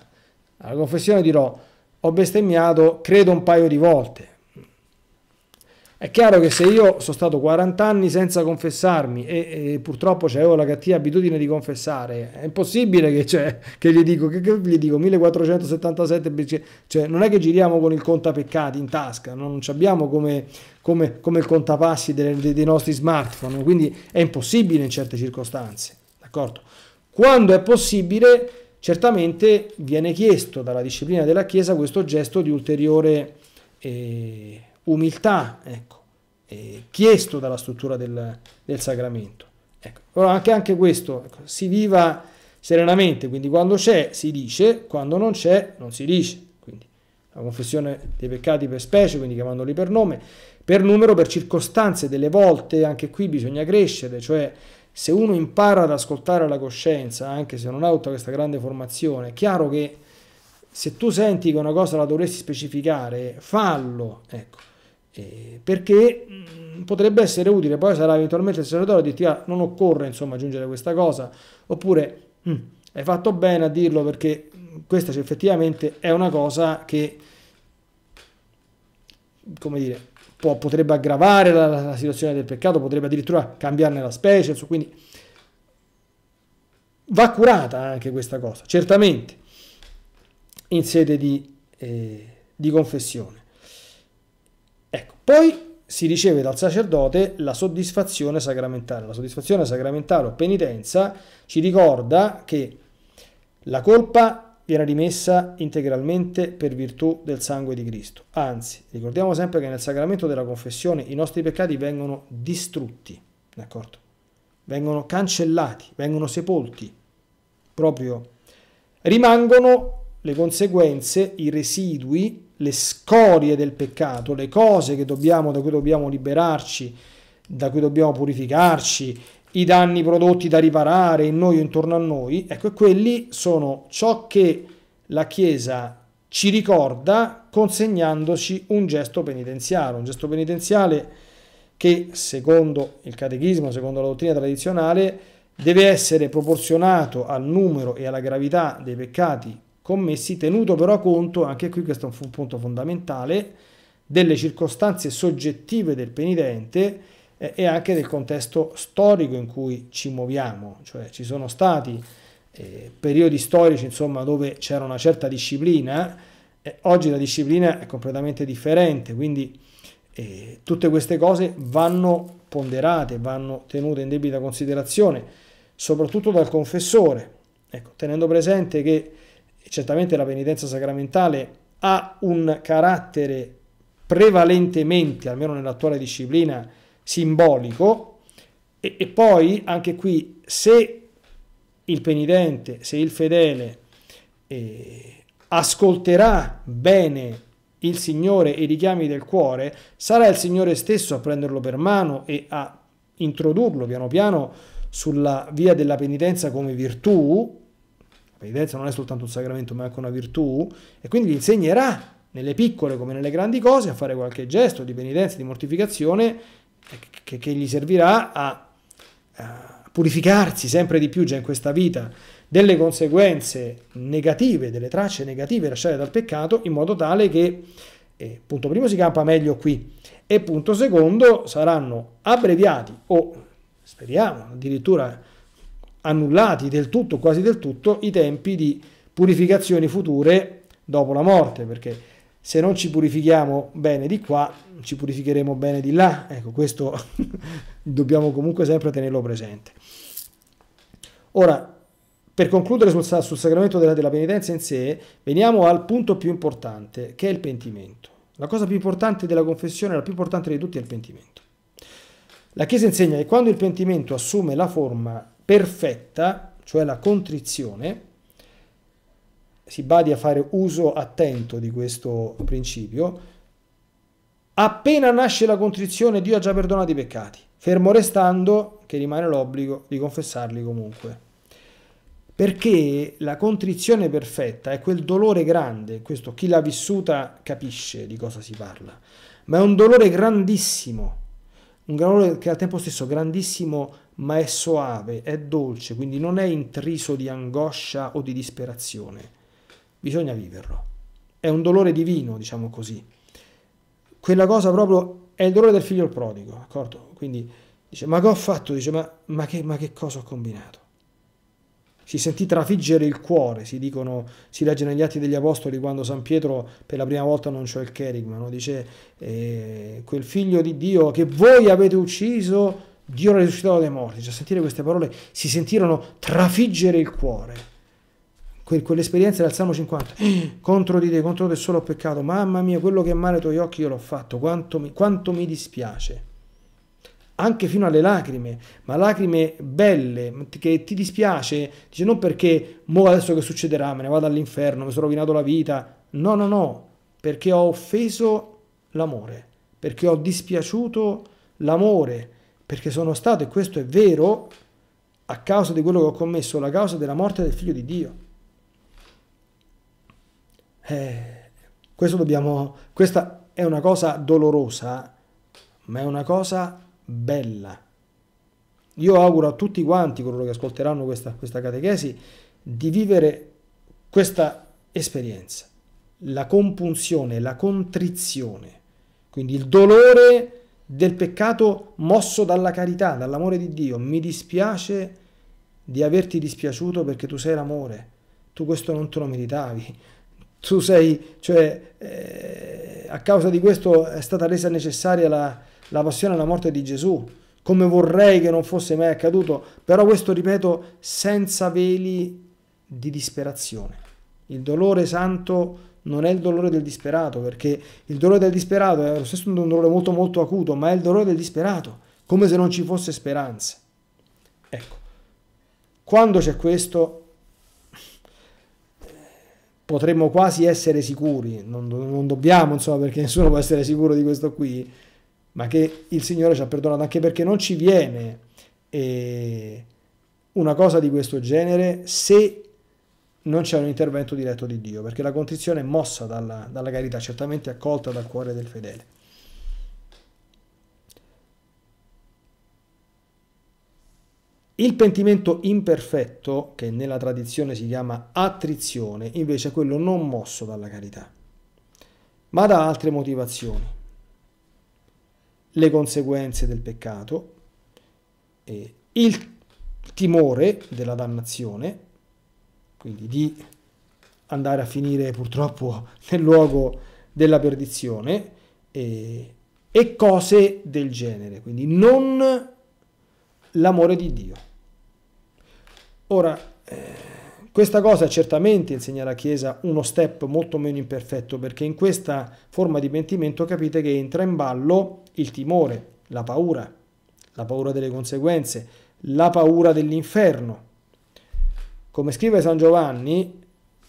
alla confessione dirò ho bestemmiato credo un paio di volte, è chiaro che se io sono stato 40 anni senza confessarmi e, e purtroppo avevo la cattiva abitudine di confessare, è impossibile che, cioè, che gli dico, che, che gli dico 1477, cioè, non è che giriamo con il contapeccati in tasca, non abbiamo come, come, come, il contapassi dei, dei, dei nostri smartphone, quindi è impossibile in certe circostanze, d'accordo? Quando è possibile, certamente viene chiesto dalla disciplina della Chiesa questo gesto di ulteriore... Eh, umiltà, ecco, eh, chiesto dalla struttura del, del sacramento. Ecco, però anche, anche questo ecco, si viva serenamente, quindi quando c'è si dice, quando non c'è non si dice. Quindi la confessione dei peccati per specie, quindi chiamandoli per nome, per numero, per circostanze, delle volte anche qui bisogna crescere, cioè se uno impara ad ascoltare la coscienza, anche se non ha tutta questa grande formazione, è chiaro che se tu senti che una cosa la dovresti specificare, fallo, ecco eh, perché mh, mm, potrebbe essere utile, poi sarà eventualmente il segretario a dirti ah, non occorre insomma aggiungere questa cosa, oppure mh, mm, hai fatto bene a dirlo perché mm, questa cioè, effettivamente è una cosa che, come dire, può, potrebbe aggravare la, la, situazione del peccato, potrebbe addirittura cambiarne la specie, quindi va curata anche questa cosa, certamente, in sede di, eh, di confessione. Poi si riceve dal sacerdote la soddisfazione sacramentale. La soddisfazione sacramentale o penitenza ci ricorda che la colpa viene rimessa integralmente per virtù del sangue di Cristo. Anzi, ricordiamo sempre che nel sacramento della confessione i nostri peccati vengono distrutti, d'accordo? Vengono cancellati, vengono sepolti. Proprio rimangono le conseguenze, i residui le scorie del peccato, le cose dobbiamo, da cui dobbiamo liberarci, da cui dobbiamo purificarci, i danni prodotti da riparare in noi o intorno a noi, ecco, quelli sono ciò che la Chiesa ci ricorda consegnandoci un gesto penitenziale, un gesto penitenziale che secondo il catechismo, secondo la dottrina tradizionale, deve essere proporzionato al numero e alla gravità dei peccati commessi, tenuto però conto, anche qui questo è un punto fondamentale, delle circostanze soggettive del penitente eh, e anche del contesto storico in cui ci muoviamo, cioè ci sono stati eh, periodi storici insomma, dove c'era una certa disciplina, eh, oggi la disciplina è completamente differente, quindi eh, tutte queste cose vanno ponderate, vanno tenute in debita considerazione, soprattutto dal confessore, ecco, tenendo presente che certamente la penitenza sacramentale ha un carattere prevalentemente, almeno nell'attuale disciplina, simbolico e, e poi anche qui se il penitente, se il fedele eh, ascolterà bene il Signore e i richiami del cuore, sarà il Signore stesso a prenderlo per mano e a introdurlo piano piano sulla via della penitenza come virtù Penitenza non è soltanto un sacramento, ma è anche una virtù, e quindi gli insegnerà, nelle piccole come nelle grandi cose, a fare qualche gesto di penitenza, di mortificazione, che, che gli servirà a, a purificarsi sempre di più già in questa vita delle conseguenze negative, delle tracce negative lasciate dal peccato, in modo tale che, eh, punto primo, si campa meglio qui, e punto secondo, saranno abbreviati o, speriamo, addirittura annullati del tutto, quasi del tutto, i tempi di purificazioni future dopo la morte, perché se non ci purifichiamo bene di qua, ci purificheremo bene di là. Ecco, questo dobbiamo comunque sempre tenerlo presente. Ora, per concludere sul, sul sacramento della, della, penitenza in sé, veniamo al punto più importante, che è il pentimento. La cosa più importante della confessione, la più importante di tutti, è il pentimento. La Chiesa insegna che quando il pentimento assume la forma perfetta, cioè la contrizione, si badi a fare uso attento di questo principio, appena nasce la contrizione Dio ha già perdonato i peccati, fermo restando che rimane l'obbligo di confessarli comunque. Perché la contrizione perfetta è quel dolore grande, questo chi l'ha vissuta capisce di cosa si parla, ma è un dolore grandissimo, un dolore che al tempo stesso grandissimo ma è soave, è dolce, quindi non è intriso di angoscia o di disperazione. Bisogna viverlo. È un dolore divino, diciamo così. Quella cosa proprio è il dolore del figlio del prodigo, d'accordo? Quindi dice, ma che ho fatto? Dice, ma, ma, che, ma che cosa ho combinato? Si sentì trafiggere il cuore, si, dicono, si legge negli atti degli apostoli quando San Pietro per la prima volta annunciò il cherigma, no? dice eh, quel figlio di Dio che voi avete ucciso Dio risuscitò dai morti, cioè sentire queste parole si sentirono trafiggere il cuore. Que- quell'esperienza del Salmo 50, contro di te, contro te solo ho peccato, mamma mia, quello che è male ai tuoi occhi io l'ho fatto, quanto mi, quanto mi dispiace. Anche fino alle lacrime, ma lacrime belle, che ti dispiace, dice non perché mo adesso che succederà, me ne vado all'inferno, mi sono rovinato la vita, no, no, no, perché ho offeso l'amore, perché ho dispiaciuto l'amore, perché sono stato, e questo è vero, a causa di quello che ho commesso, la causa della morte del figlio di Dio. Eh, dobbiamo, questa è una cosa dolorosa, ma è una cosa bella. Io auguro a tutti quanti, coloro che ascolteranno questa, questa catechesi, di vivere questa esperienza, la compunzione, la contrizione, quindi il dolore del peccato mosso dalla carità, dall'amore di Dio. Mi dispiace di averti dispiaciuto perché tu sei l'amore, tu questo non te lo meritavi, tu sei, cioè, eh, a causa di questo è stata resa necessaria la, la passione e la morte di Gesù, come vorrei che non fosse mai accaduto, però questo, ripeto, senza veli di disperazione. Il dolore santo non è il dolore del disperato, perché il dolore del disperato è lo stesso un dolore molto molto acuto, ma è il dolore del disperato, come se non ci fosse speranza. Ecco, quando c'è questo potremmo quasi essere sicuri, non, non dobbiamo insomma perché nessuno può essere sicuro di questo qui, ma che il Signore ci ha perdonato anche perché non ci viene eh, una cosa di questo genere se non c'è un intervento diretto di Dio, perché la contrizione è mossa dalla, dalla carità, certamente accolta dal cuore del fedele. Il pentimento imperfetto, che nella tradizione si chiama attrizione, invece è quello non mosso dalla carità, ma da altre motivazioni. Le conseguenze del peccato, il timore della dannazione, quindi di andare a finire purtroppo nel luogo della perdizione e, e cose del genere, quindi non l'amore di Dio. Ora, eh, questa cosa certamente insegna alla Chiesa uno step molto meno imperfetto perché in questa forma di pentimento capite che entra in ballo il timore, la paura, la paura delle conseguenze, la paura dell'inferno. Come scrive San Giovanni,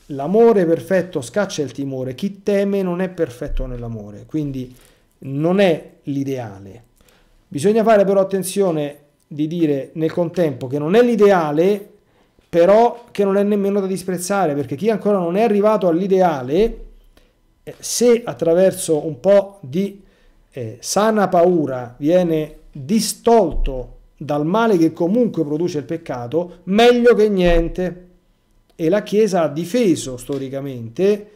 l'amore perfetto scaccia il timore, chi teme non è perfetto nell'amore, quindi non è l'ideale. Bisogna fare però attenzione di dire nel contempo che non è l'ideale, però che non è nemmeno da disprezzare, perché chi ancora non è arrivato all'ideale, eh, se attraverso un po' di eh, sana paura viene distolto dal male che comunque produce il peccato, meglio che niente. E la Chiesa ha difeso storicamente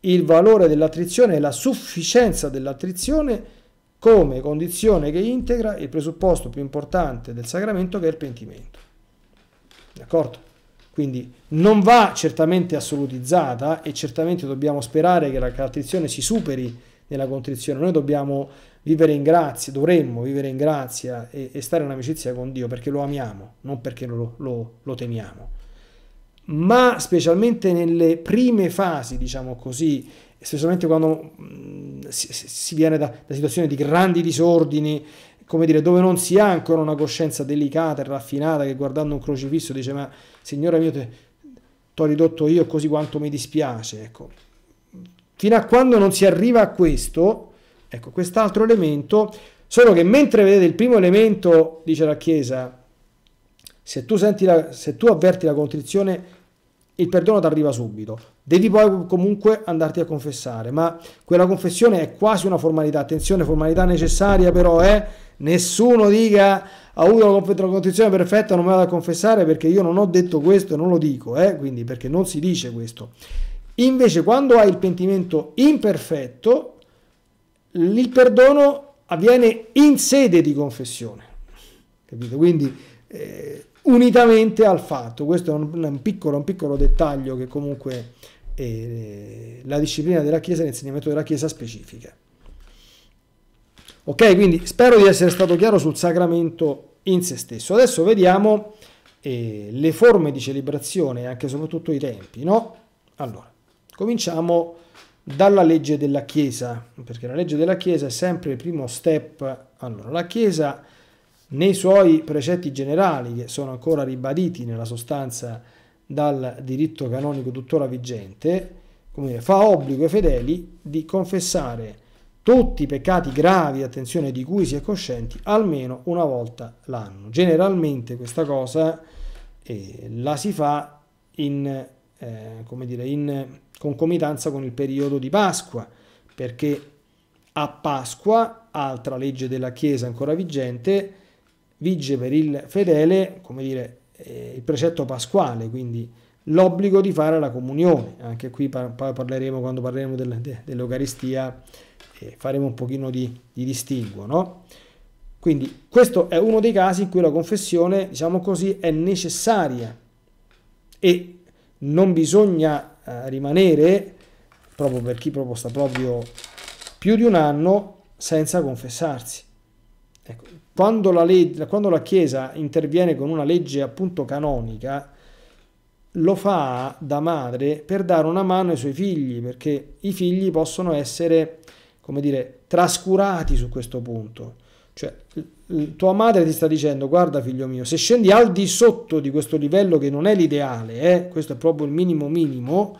il valore dell'attrizione e la sufficienza dell'attrizione come condizione che integra il presupposto più importante del sacramento che è il pentimento. D'accordo? Quindi non va certamente assolutizzata e certamente dobbiamo sperare che la attrizione si superi nella contrizione. Noi dobbiamo vivere in grazia, dovremmo vivere in grazia e, e stare in amicizia con Dio perché lo amiamo, non perché lo, lo, lo temiamo. Ma specialmente nelle prime fasi, diciamo così, specialmente quando mm, si, si, viene da, da situazioni di grandi disordini, come dire, dove non si ha ancora una coscienza delicata e raffinata che guardando un crocifisso dice ma Signore mio te, t'ho ridotto io così quanto mi dispiace, ecco. Fino a quando non si arriva a questo, Ecco, quest'altro elemento, solo che mentre vedete il primo elemento, dice la Chiesa, se tu, la, se tu avverti la contrizione, il perdono ti arriva subito. Devi poi comunque andarti a confessare, ma quella confessione è quasi una formalità. Attenzione, formalità necessaria però è... Eh? Nessuno dica ho avuto la contrizione perfetta, non me la da confessare perché io non ho detto questo e non lo dico, eh? quindi perché non si dice questo. Invece quando hai il pentimento imperfetto, il perdono avviene in sede di confessione, capito? Quindi eh, unitamente al fatto, questo è un, un, piccolo, un piccolo, dettaglio che comunque eh, la disciplina della Chiesa e l'insegnamento della Chiesa specifica. Ok, quindi spero di essere stato chiaro sul sacramento in se stesso. Adesso vediamo eh, le forme di celebrazione e anche e soprattutto i tempi, no? Allora, cominciamo dalla legge della Chiesa, perché la legge della Chiesa è sempre il primo step. Allora, la Chiesa nei suoi precetti generali, che sono ancora ribaditi nella sostanza dal diritto canonico tuttora vigente, dire, fa obbligo ai fedeli di confessare tutti i peccati gravi, attenzione, di cui si è coscienti almeno una volta l'anno. Generalmente questa cosa eh, la si fa in, eh, come dire, in concomitanza con il periodo di Pasqua, perché a Pasqua, altra legge della Chiesa ancora vigente, vige per il fedele, come dire, eh, il precetto pasquale, quindi l'obbligo di fare la comunione. Anche qui poi parleremo, quando parleremo dell'Eucaristia, eh, faremo un pochino di, di distinguo, no? Quindi questo è uno dei casi in cui la confessione, diciamo così, è necessaria e non bisogna eh, rimanere, proprio per chi proprio sta proprio più di un anno senza confessarsi. Ecco, quando, la legge, quando la Chiesa interviene con una legge appunto canonica, lo fa da madre per dare una mano ai suoi figli, perché i figli possono essere, come dire, trascurati su questo punto. Cioè, tua madre ti sta dicendo guarda figlio mio se scendi al di sotto di questo livello che non è l'ideale eh, questo è proprio il minimo minimo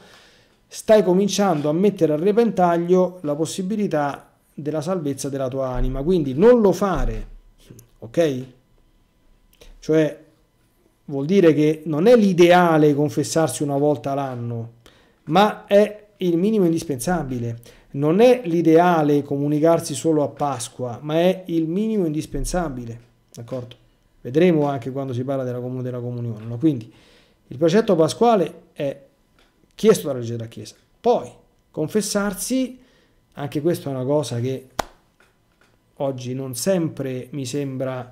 stai cominciando a mettere a repentaglio la possibilità della salvezza della tua anima quindi non lo fare ok cioè vuol dire che non è l'ideale confessarsi una volta l'anno ma è il minimo indispensabile non è l'ideale comunicarsi solo a Pasqua, ma è il minimo indispensabile. D'accordo? Vedremo anche quando si parla della, comun- della comunione. No? Quindi il precetto pasquale è chiesto dalla legge della Chiesa. Poi confessarsi, anche questa è una cosa che oggi non sempre mi sembra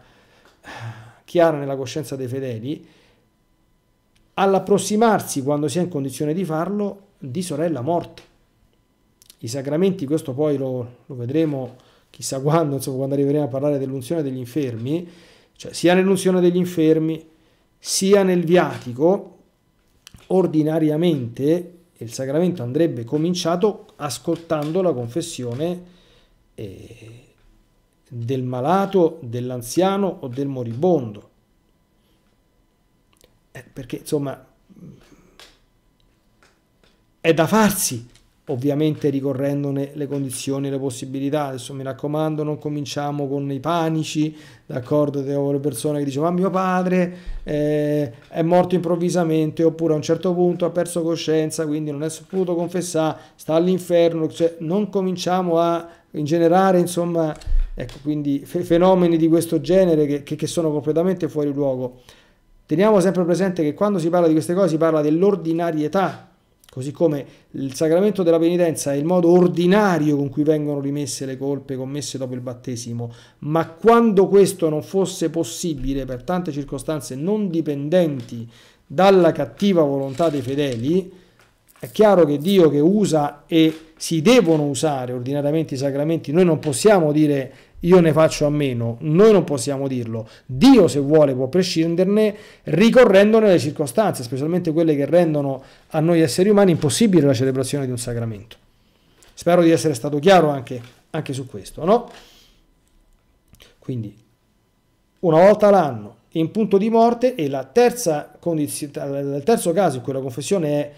eh, chiara nella coscienza dei fedeli, all'approssimarsi quando si è in condizione di farlo di sorella morte. I sacramenti, questo poi lo, lo vedremo chissà quando, insomma, quando arriveremo a parlare dell'unzione degli infermi, cioè sia nell'unzione degli infermi sia nel viatico, ordinariamente il sacramento andrebbe cominciato ascoltando la confessione eh, del malato, dell'anziano o del moribondo. Eh, perché insomma è da farsi ovviamente ricorrendone le condizioni e le possibilità. Adesso mi raccomando, non cominciamo con i panici, d'accordo? Devo le persone che dicono, ma mio padre eh, è morto improvvisamente oppure a un certo punto ha perso coscienza, quindi non è potuto confessare, sta all'inferno, cioè, non cominciamo a ingenerare, insomma, ecco, quindi fenomeni di questo genere che, che, che sono completamente fuori luogo. Teniamo sempre presente che quando si parla di queste cose si parla dell'ordinarietà Così come il sacramento della penitenza è il modo ordinario con cui vengono rimesse le colpe commesse dopo il battesimo, ma quando questo non fosse possibile per tante circostanze non dipendenti dalla cattiva volontà dei fedeli, è chiaro che Dio che usa e si devono usare ordinariamente i sacramenti, noi non possiamo dire io ne faccio a meno, noi non possiamo dirlo, Dio se vuole può prescinderne ricorrendo nelle circostanze, specialmente quelle che rendono a noi esseri umani impossibile la celebrazione di un sacramento. Spero di essere stato chiaro anche, anche su questo, no? Quindi una volta l'anno in punto di morte e la terza condizione, il terzo caso in cui la confessione è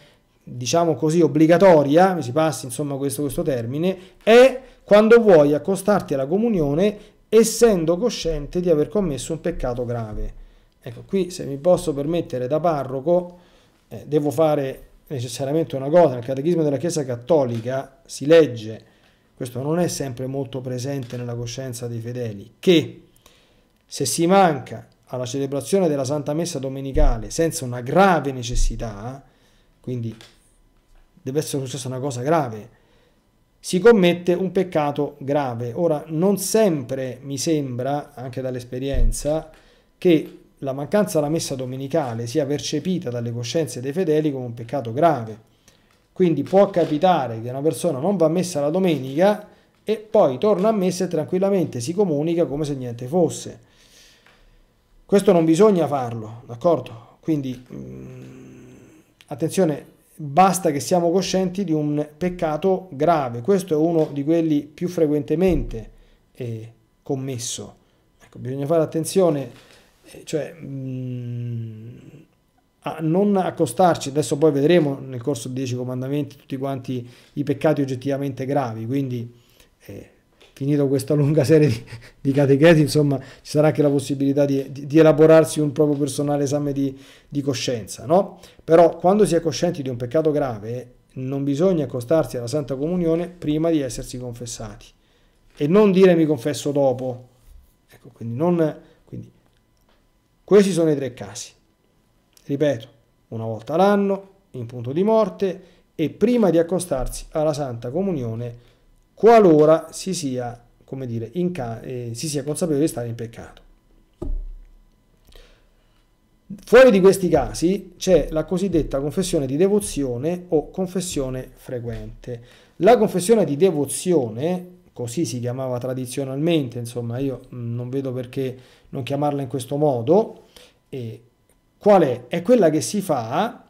diciamo così obbligatoria, mi si passi insomma questo, questo termine, è quando vuoi accostarti alla comunione essendo cosciente di aver commesso un peccato grave. Ecco, qui se mi posso permettere da parroco, eh, devo fare necessariamente una cosa, nel Catechismo della Chiesa Cattolica si legge, questo non è sempre molto presente nella coscienza dei fedeli, che se si manca alla celebrazione della Santa Messa domenicale senza una grave necessità, quindi deve essere successa una cosa grave, si commette un peccato grave. Ora, non sempre mi sembra, anche dall'esperienza, che la mancanza alla messa domenicale sia percepita dalle coscienze dei fedeli come un peccato grave. Quindi può capitare che una persona non va a messa la domenica e poi torna a messa e tranquillamente si comunica come se niente fosse. Questo non bisogna farlo, d'accordo? Quindi, mh, mm, attenzione, basta che siamo coscienti di un peccato grave. Questo è uno di quelli più frequentemente eh, commesso. Ecco, bisogna fare attenzione, eh, cioè, mh, mm, a non accostarci, adesso poi vedremo nel corso dei Dieci Comandamenti tutti quanti i peccati oggettivamente gravi, quindi eh, finito questa lunga serie di, di catechesi, insomma, ci sarà anche la possibilità di, di, di elaborarsi un proprio personale esame di, coscienza, no? Però quando si è coscienti di un peccato grave, non bisogna accostarsi alla Santa Comunione prima di essersi confessati e non dire mi confesso dopo. Ecco, quindi, non, quindi questi sono i tre casi. Ripeto, una volta l'anno, in punto di morte e prima di accostarsi alla Santa Comunione qualora si sia, come dire, eh, si sia consapevoli di stare in peccato. Fuori di questi casi c'è la cosiddetta confessione di devozione o confessione frequente. La confessione di devozione, così si chiamava tradizionalmente, insomma io mm, non vedo perché non chiamarla in questo modo, qual è? È quella che si fa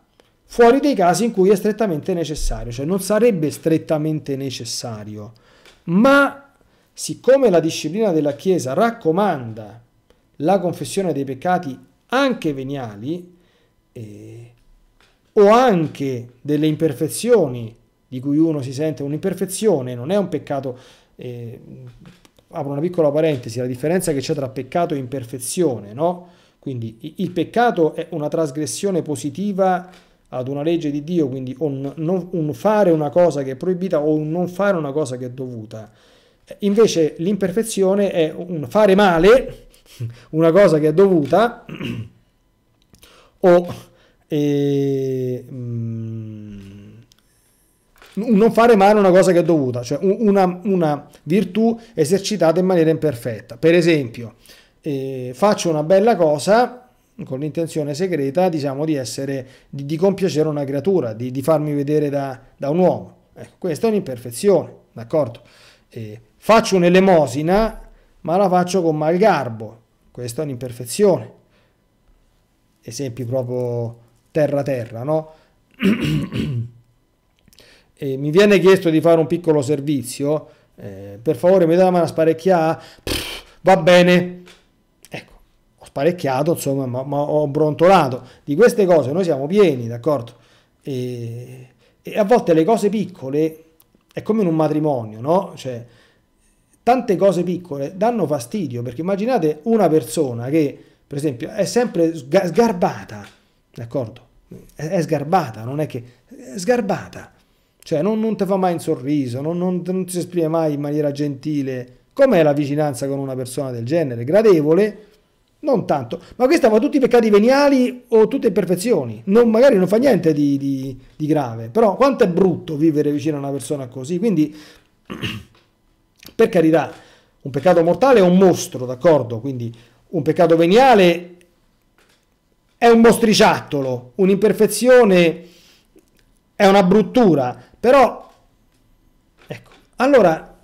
fuori dei casi in cui è strettamente necessario, cioè non sarebbe strettamente necessario, ma siccome la disciplina della Chiesa raccomanda la confessione dei peccati anche veniali eh, o anche delle imperfezioni di cui uno si sente un'imperfezione, non è un peccato, eh, apro una piccola parentesi, la differenza che c'è tra peccato e imperfezione, no? Quindi il peccato è una trasgressione positiva ad una legge di Dio, quindi un, non, un fare una cosa che è proibita o un non fare una cosa che è dovuta. Invece l'imperfezione è un fare male, una cosa che è dovuta, o eh, mm, non fare male una cosa che è dovuta, cioè una, una virtù esercitata in maniera imperfetta. Per esempio, eh, faccio una bella cosa, con l'intenzione segreta diciamo, di, essere, di, di, compiacere una creatura, di, di farmi vedere da, da un uomo. Ecco, questa è un'imperfezione, d'accordo? Eh, faccio un'elemosina, ma la faccio con malgarbo, questa è un'imperfezione. Esempi proprio terra-terra, no? e mi viene chiesto di fare un piccolo servizio, eh, per favore mi dà una sparecchia? Pff, va bene, sparecchiato, insomma, ma, ma ho brontolato. Di queste cose noi siamo pieni, d'accordo? E, e, a volte le cose piccole è come in un matrimonio, no? Cioè, tante cose piccole danno fastidio, perché immaginate una persona che, per esempio, è sempre sgarbata, d'accordo? È, sgarbata, non è che... è sgarbata. Cioè, non, non ti fa mai un sorriso, non, non, non si esprime mai in maniera gentile. Com'è la vicinanza con una persona del genere? Gradevole, non tanto, ma qui stavano tutti i peccati veniali o tutte imperfezioni, non, magari non fa niente di, di, di, grave, però quanto è brutto vivere vicino a una persona così, quindi per carità, un peccato mortale è un mostro, d'accordo? Quindi un peccato veniale è un mostriciattolo, un'imperfezione è una bruttura, però ecco, allora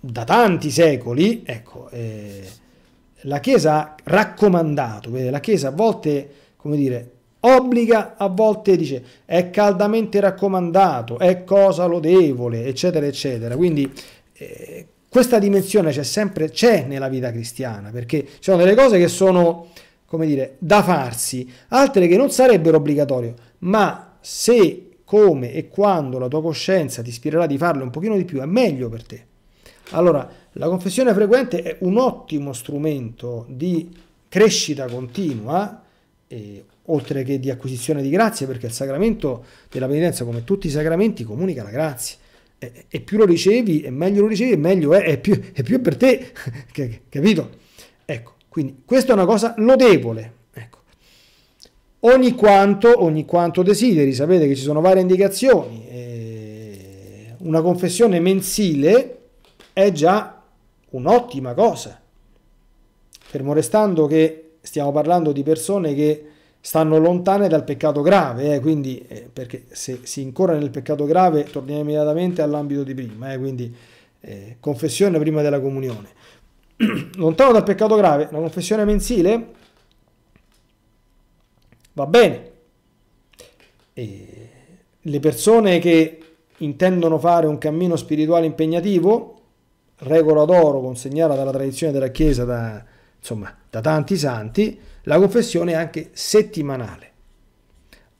da tanti secoli, ecco... Eh, la Chiesa ha raccomandato, la Chiesa a volte, come dire, obbliga, a volte dice è caldamente raccomandato, è cosa lodevole, eccetera, eccetera. Quindi eh, questa dimensione c'è sempre, c'è nella vita cristiana, perché ci sono delle cose che sono, come dire, da farsi, altre che non sarebbero obbligatorie, ma se, come e quando la tua coscienza ti ispirerà di farlo un pochino di più, è meglio per te. Allora, la confessione frequente è un ottimo strumento di crescita continua, eh, oltre che di acquisizione di grazia, perché il sacramento della penitenza, come tutti i sacramenti, comunica la grazia. E, e più lo ricevi, e meglio lo ricevi, e meglio è, e più, e più è per te, capito? Ecco, quindi questa è una cosa lodevole. Ecco. Ogni quanto, ogni quanto desideri, sapete che ci sono varie indicazioni, eh, una confessione mensile è già un'ottima cosa. Fermo restando che stiamo parlando di persone che stanno lontane dal peccato grave, eh, quindi, eh, perché se si incorre nel peccato grave torniamo immediatamente all'ambito di prima, eh, quindi eh, confessione prima della comunione. Lontano dal peccato grave, la confessione mensile va bene. E le persone che intendono fare un cammino spirituale impegnativo, regola d'oro consegnata dalla tradizione della Chiesa da, insomma, da tanti santi, la confessione è anche settimanale.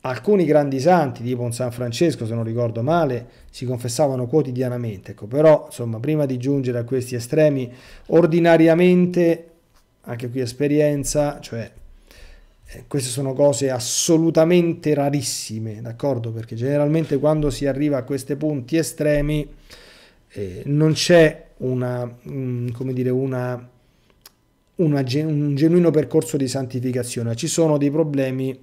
Alcuni grandi santi, tipo un San Francesco, se non ricordo male, si confessavano quotidianamente, ecco, però insomma, prima di giungere a questi estremi, ordinariamente, anche qui esperienza, cioè eh, queste sono cose assolutamente rarissime, d'accordo? Perché generalmente quando si arriva a questi punti estremi eh, non c'è una, mm, come dire, una, una, un genuino percorso di santificazione. Ci sono dei problemi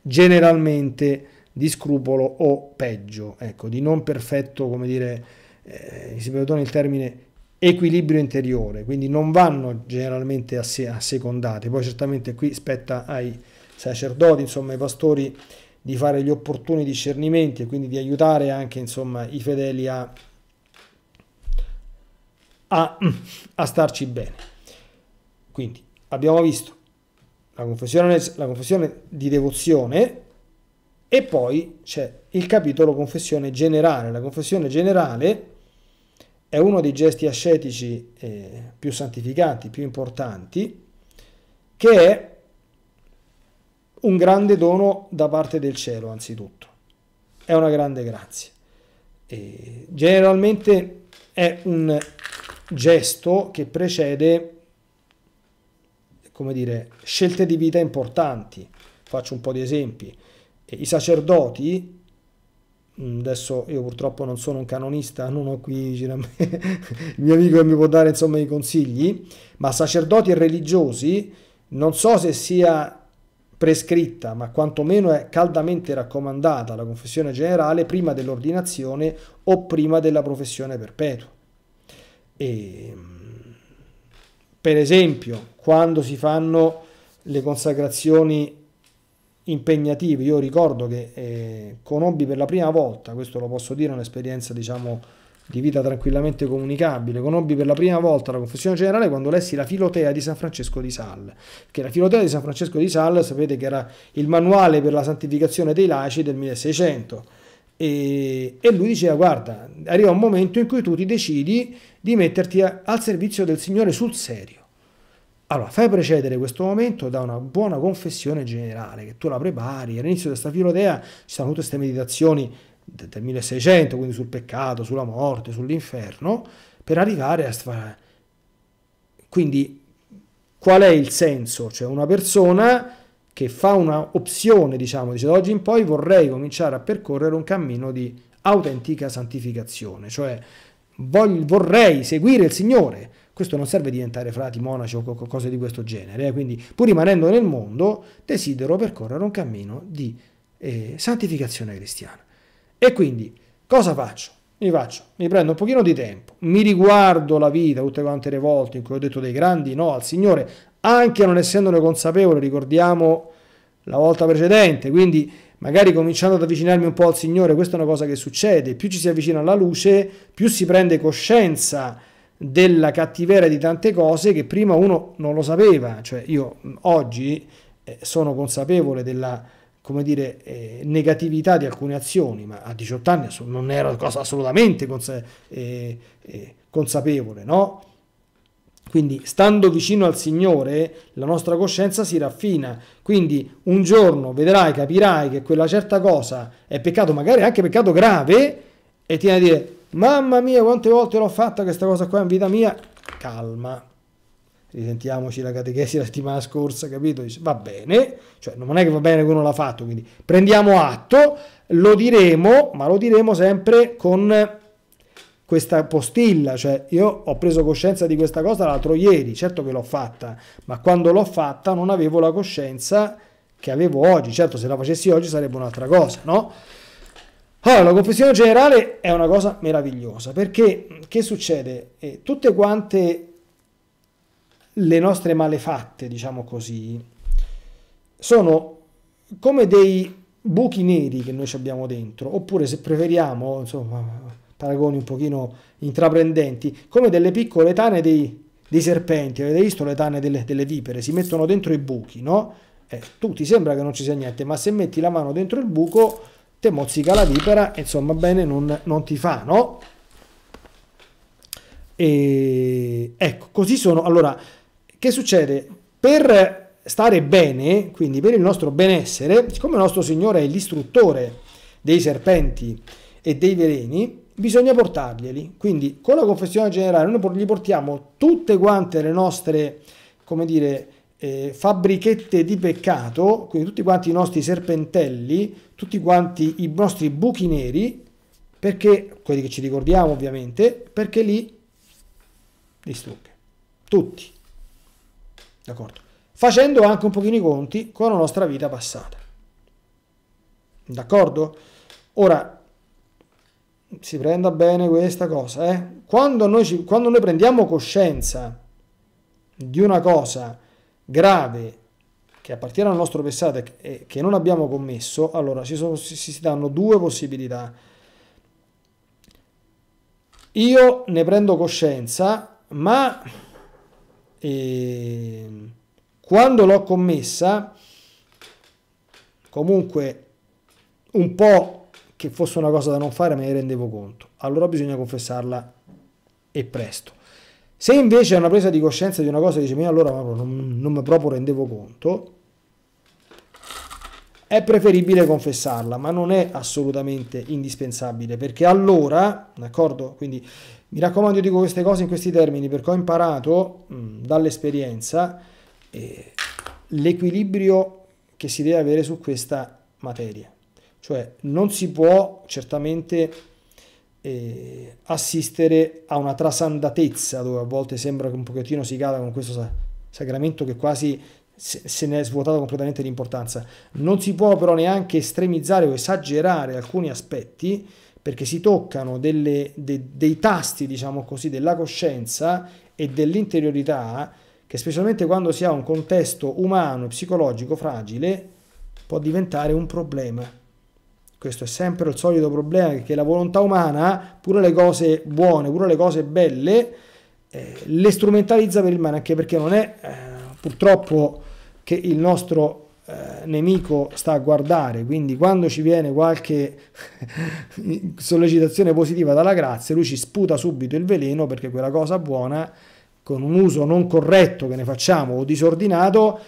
generalmente di scrupolo o peggio, ecco, di non perfetto, come dire, eh, si perdona il termine equilibrio interiore, quindi non vanno generalmente assecondati. Poi certamente qui spetta ai sacerdoti, insomma ai pastori, di fare gli opportuni discernimenti e quindi di aiutare anche insomma, i fedeli a a, mm, a starci bene. Quindi abbiamo visto la confessione, la confessione di devozione e poi c'è il capitolo confessione generale. La confessione generale è uno dei gesti ascetici eh, più santificati, più importanti, che è un grande dono da parte del cielo, anzitutto. È una grande grazia. E generalmente è un gesto che precede, come dire, scelte di vita importanti. Faccio un po' di esempi. I sacerdoti, mm, adesso io purtroppo non sono un canonista, non ho qui a me il mio amico che mi può dare insomma i consigli, ma sacerdoti e religiosi, non so se sia prescritta, ma quantomeno è caldamente raccomandata la confessione generale prima dell'ordinazione o prima della professione perpetua. E, ehm, per esempio, quando si fanno le consacrazioni impegnative, io ricordo che eh, conobbi per la prima volta, questo lo posso dire, è un'esperienza diciamo di vita tranquillamente comunicabile, conobbi per la prima volta la confessione generale quando lessi la filotea di San Francesco di Sal, che la filotea di San Francesco di Sal sapete che era il manuale per la santificazione dei laici del 1600 e, e, lui diceva guarda arriva un momento in cui tu ti decidi di metterti a, al servizio del Signore sul serio allora fai precedere questo momento da una buona confessione generale che tu la prepari all'inizio di questa filodea ci sono tutte queste meditazioni del, 1600 quindi sul peccato sulla morte sull'inferno per arrivare a fare quindi qual è il senso cioè una persona che fa una opzione, diciamo, dice da oggi in poi vorrei cominciare a percorrere un cammino di autentica santificazione, cioè voglio, vorrei seguire il Signore. Questo non serve diventare frati, monaci o cose di questo genere, eh? quindi pur rimanendo nel mondo desidero percorrere un cammino di eh, santificazione cristiana. E quindi cosa faccio? Mi faccio, mi prendo un pochino di tempo, mi riguardo la vita tutte quante le volte in cui ho detto dei grandi no al Signore, anche non essendone consapevole, ricordiamo la volta precedente, quindi magari cominciando ad avvicinarmi un po' al Signore, questa è una cosa che succede, più ci si avvicina alla luce, più si prende coscienza della cattiveria di tante cose che prima uno non lo sapeva, cioè io oggi eh, sono consapevole della come dire, eh, negatività di alcune azioni, ma a 18 anni non ero cosa assolutamente consa eh, eh, consapevole, no? Quindi stando vicino al Signore la nostra coscienza si raffina, quindi un giorno vedrai, capirai che quella certa cosa è peccato, magari anche peccato grave, e ti viene a dire mamma mia quante volte l'ho fatta questa cosa qua in vita mia, calma, risentiamoci la catechesi la settimana scorsa, capito? Dice, va bene, cioè non è che va bene che uno l'ha fatto, quindi prendiamo atto, lo diremo, ma lo diremo sempre con questa postilla, cioè io ho preso coscienza di questa cosa l'altro ieri, certo che l'ho fatta, ma quando l'ho fatta non avevo la coscienza che avevo oggi, certo se la facessi oggi sarebbe un'altra cosa, no? Allora, la confessione generale è una cosa meravigliosa, perché che succede? Eh, tutte quante le nostre malefatte, diciamo così, sono come dei buchi neri che noi abbiamo dentro, oppure se preferiamo, insomma, paragoni un pochino intraprendenti, come delle piccole tane dei, dei serpenti, avete visto le tane delle, delle, vipere, si mettono dentro i buchi, no? Eh, tu ti sembra che non ci sia niente, ma se metti la mano dentro il buco, te mozzica la vipera, insomma bene, non, non ti fa, no? E ecco, così sono. Allora, che succede? Per stare bene, quindi per il nostro benessere, siccome il nostro Signore è l'istruttore dei serpenti e dei veleni, bisogna portarglieli. Quindi con la confessione generale noi gli portiamo tutte quante le nostre, come dire, eh, fabbrichette di peccato, quindi tutti quanti i nostri serpentelli, tutti quanti i nostri buchi neri, perché, quelli che ci ricordiamo ovviamente, perché lì distrugge. Tutti. D'accordo? Facendo anche un pochino i conti con la nostra vita passata. D'accordo? Ora, si prenda bene questa cosa, eh? quando, noi ci, quando noi prendiamo coscienza di una cosa grave che appartiene al nostro passato e che non abbiamo commesso, allora ci sono, si, si danno due possibilità. Io ne prendo coscienza, ma eh, quando l'ho commessa, comunque un po' che fosse una cosa da non fare me ne rendevo conto. Allora bisogna confessarla e presto. Se invece è una presa di coscienza di una cosa dice, ma allora non, non mi proprio rendevo conto, è preferibile confessarla, ma non è assolutamente indispensabile, perché allora, d'accordo? Quindi mi raccomando, io dico queste cose in questi termini perché ho imparato mm, dall'esperienza eh, l'equilibrio che si deve avere su questa materia. Cioè non si può certamente eh, assistere a una trasandatezza dove a volte sembra che un pochettino si cada con questo sacramento che quasi se, ne è svuotato completamente l'importanza. Non si può però neanche estremizzare o esagerare alcuni aspetti perché si toccano delle, de, dei tasti, diciamo così, della coscienza e dell'interiorità che specialmente quando si ha un contesto umano e psicologico fragile può diventare un problema questo è sempre il solito problema, che la volontà umana, pure le cose buone, pure le cose belle, eh, le strumentalizza per il male, anche perché non è eh, purtroppo che il nostro eh, nemico sta a guardare, quindi quando ci viene qualche sollecitazione positiva dalla grazia, lui ci sputa subito il veleno perché quella cosa buona, con un uso non corretto che ne facciamo o disordinato,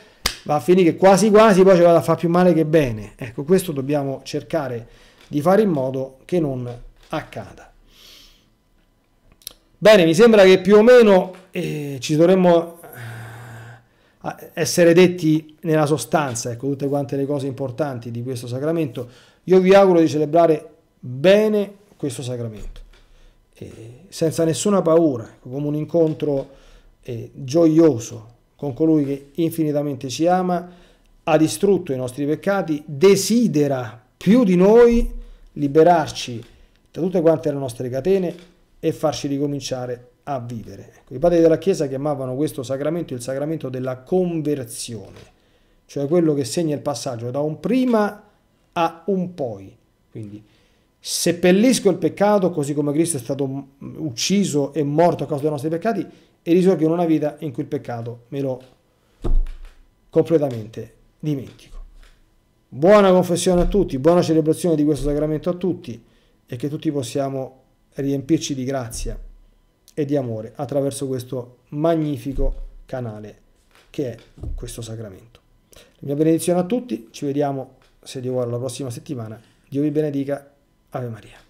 va a finire che quasi quasi poi ci vada a fare più male che bene. Ecco, questo dobbiamo cercare di fare in modo che non accada. Bene, mi sembra che più o meno eh, ci dovremmo eh, essere detti nella sostanza, ecco, tutte quante le cose importanti di questo sacramento. Io vi auguro di celebrare bene questo sacramento, eh, senza nessuna paura, ecco, come un incontro eh, gioioso, con colui che infinitamente ci ama, ha distrutto i nostri peccati, desidera più di noi liberarci da tutte quante le nostre catene e farci ricominciare a vivere. Ecco, I padri della Chiesa chiamavano questo sacramento il sacramento della conversione, cioè quello che segna il passaggio da un prima a un poi. Quindi seppellisco il peccato così come Cristo è stato mm, ucciso e morto a causa dei nostri peccati, e risorgere una vita in cui il peccato me lo completamente dimentico. Buona confessione a tutti, buona celebrazione di questo sacramento a tutti e che tutti possiamo riempirci di grazia e di amore attraverso questo magnifico canale che è questo sacramento. La mia benedizione a tutti, ci vediamo se Dio vuole la prossima settimana. Dio vi benedica, Ave Maria.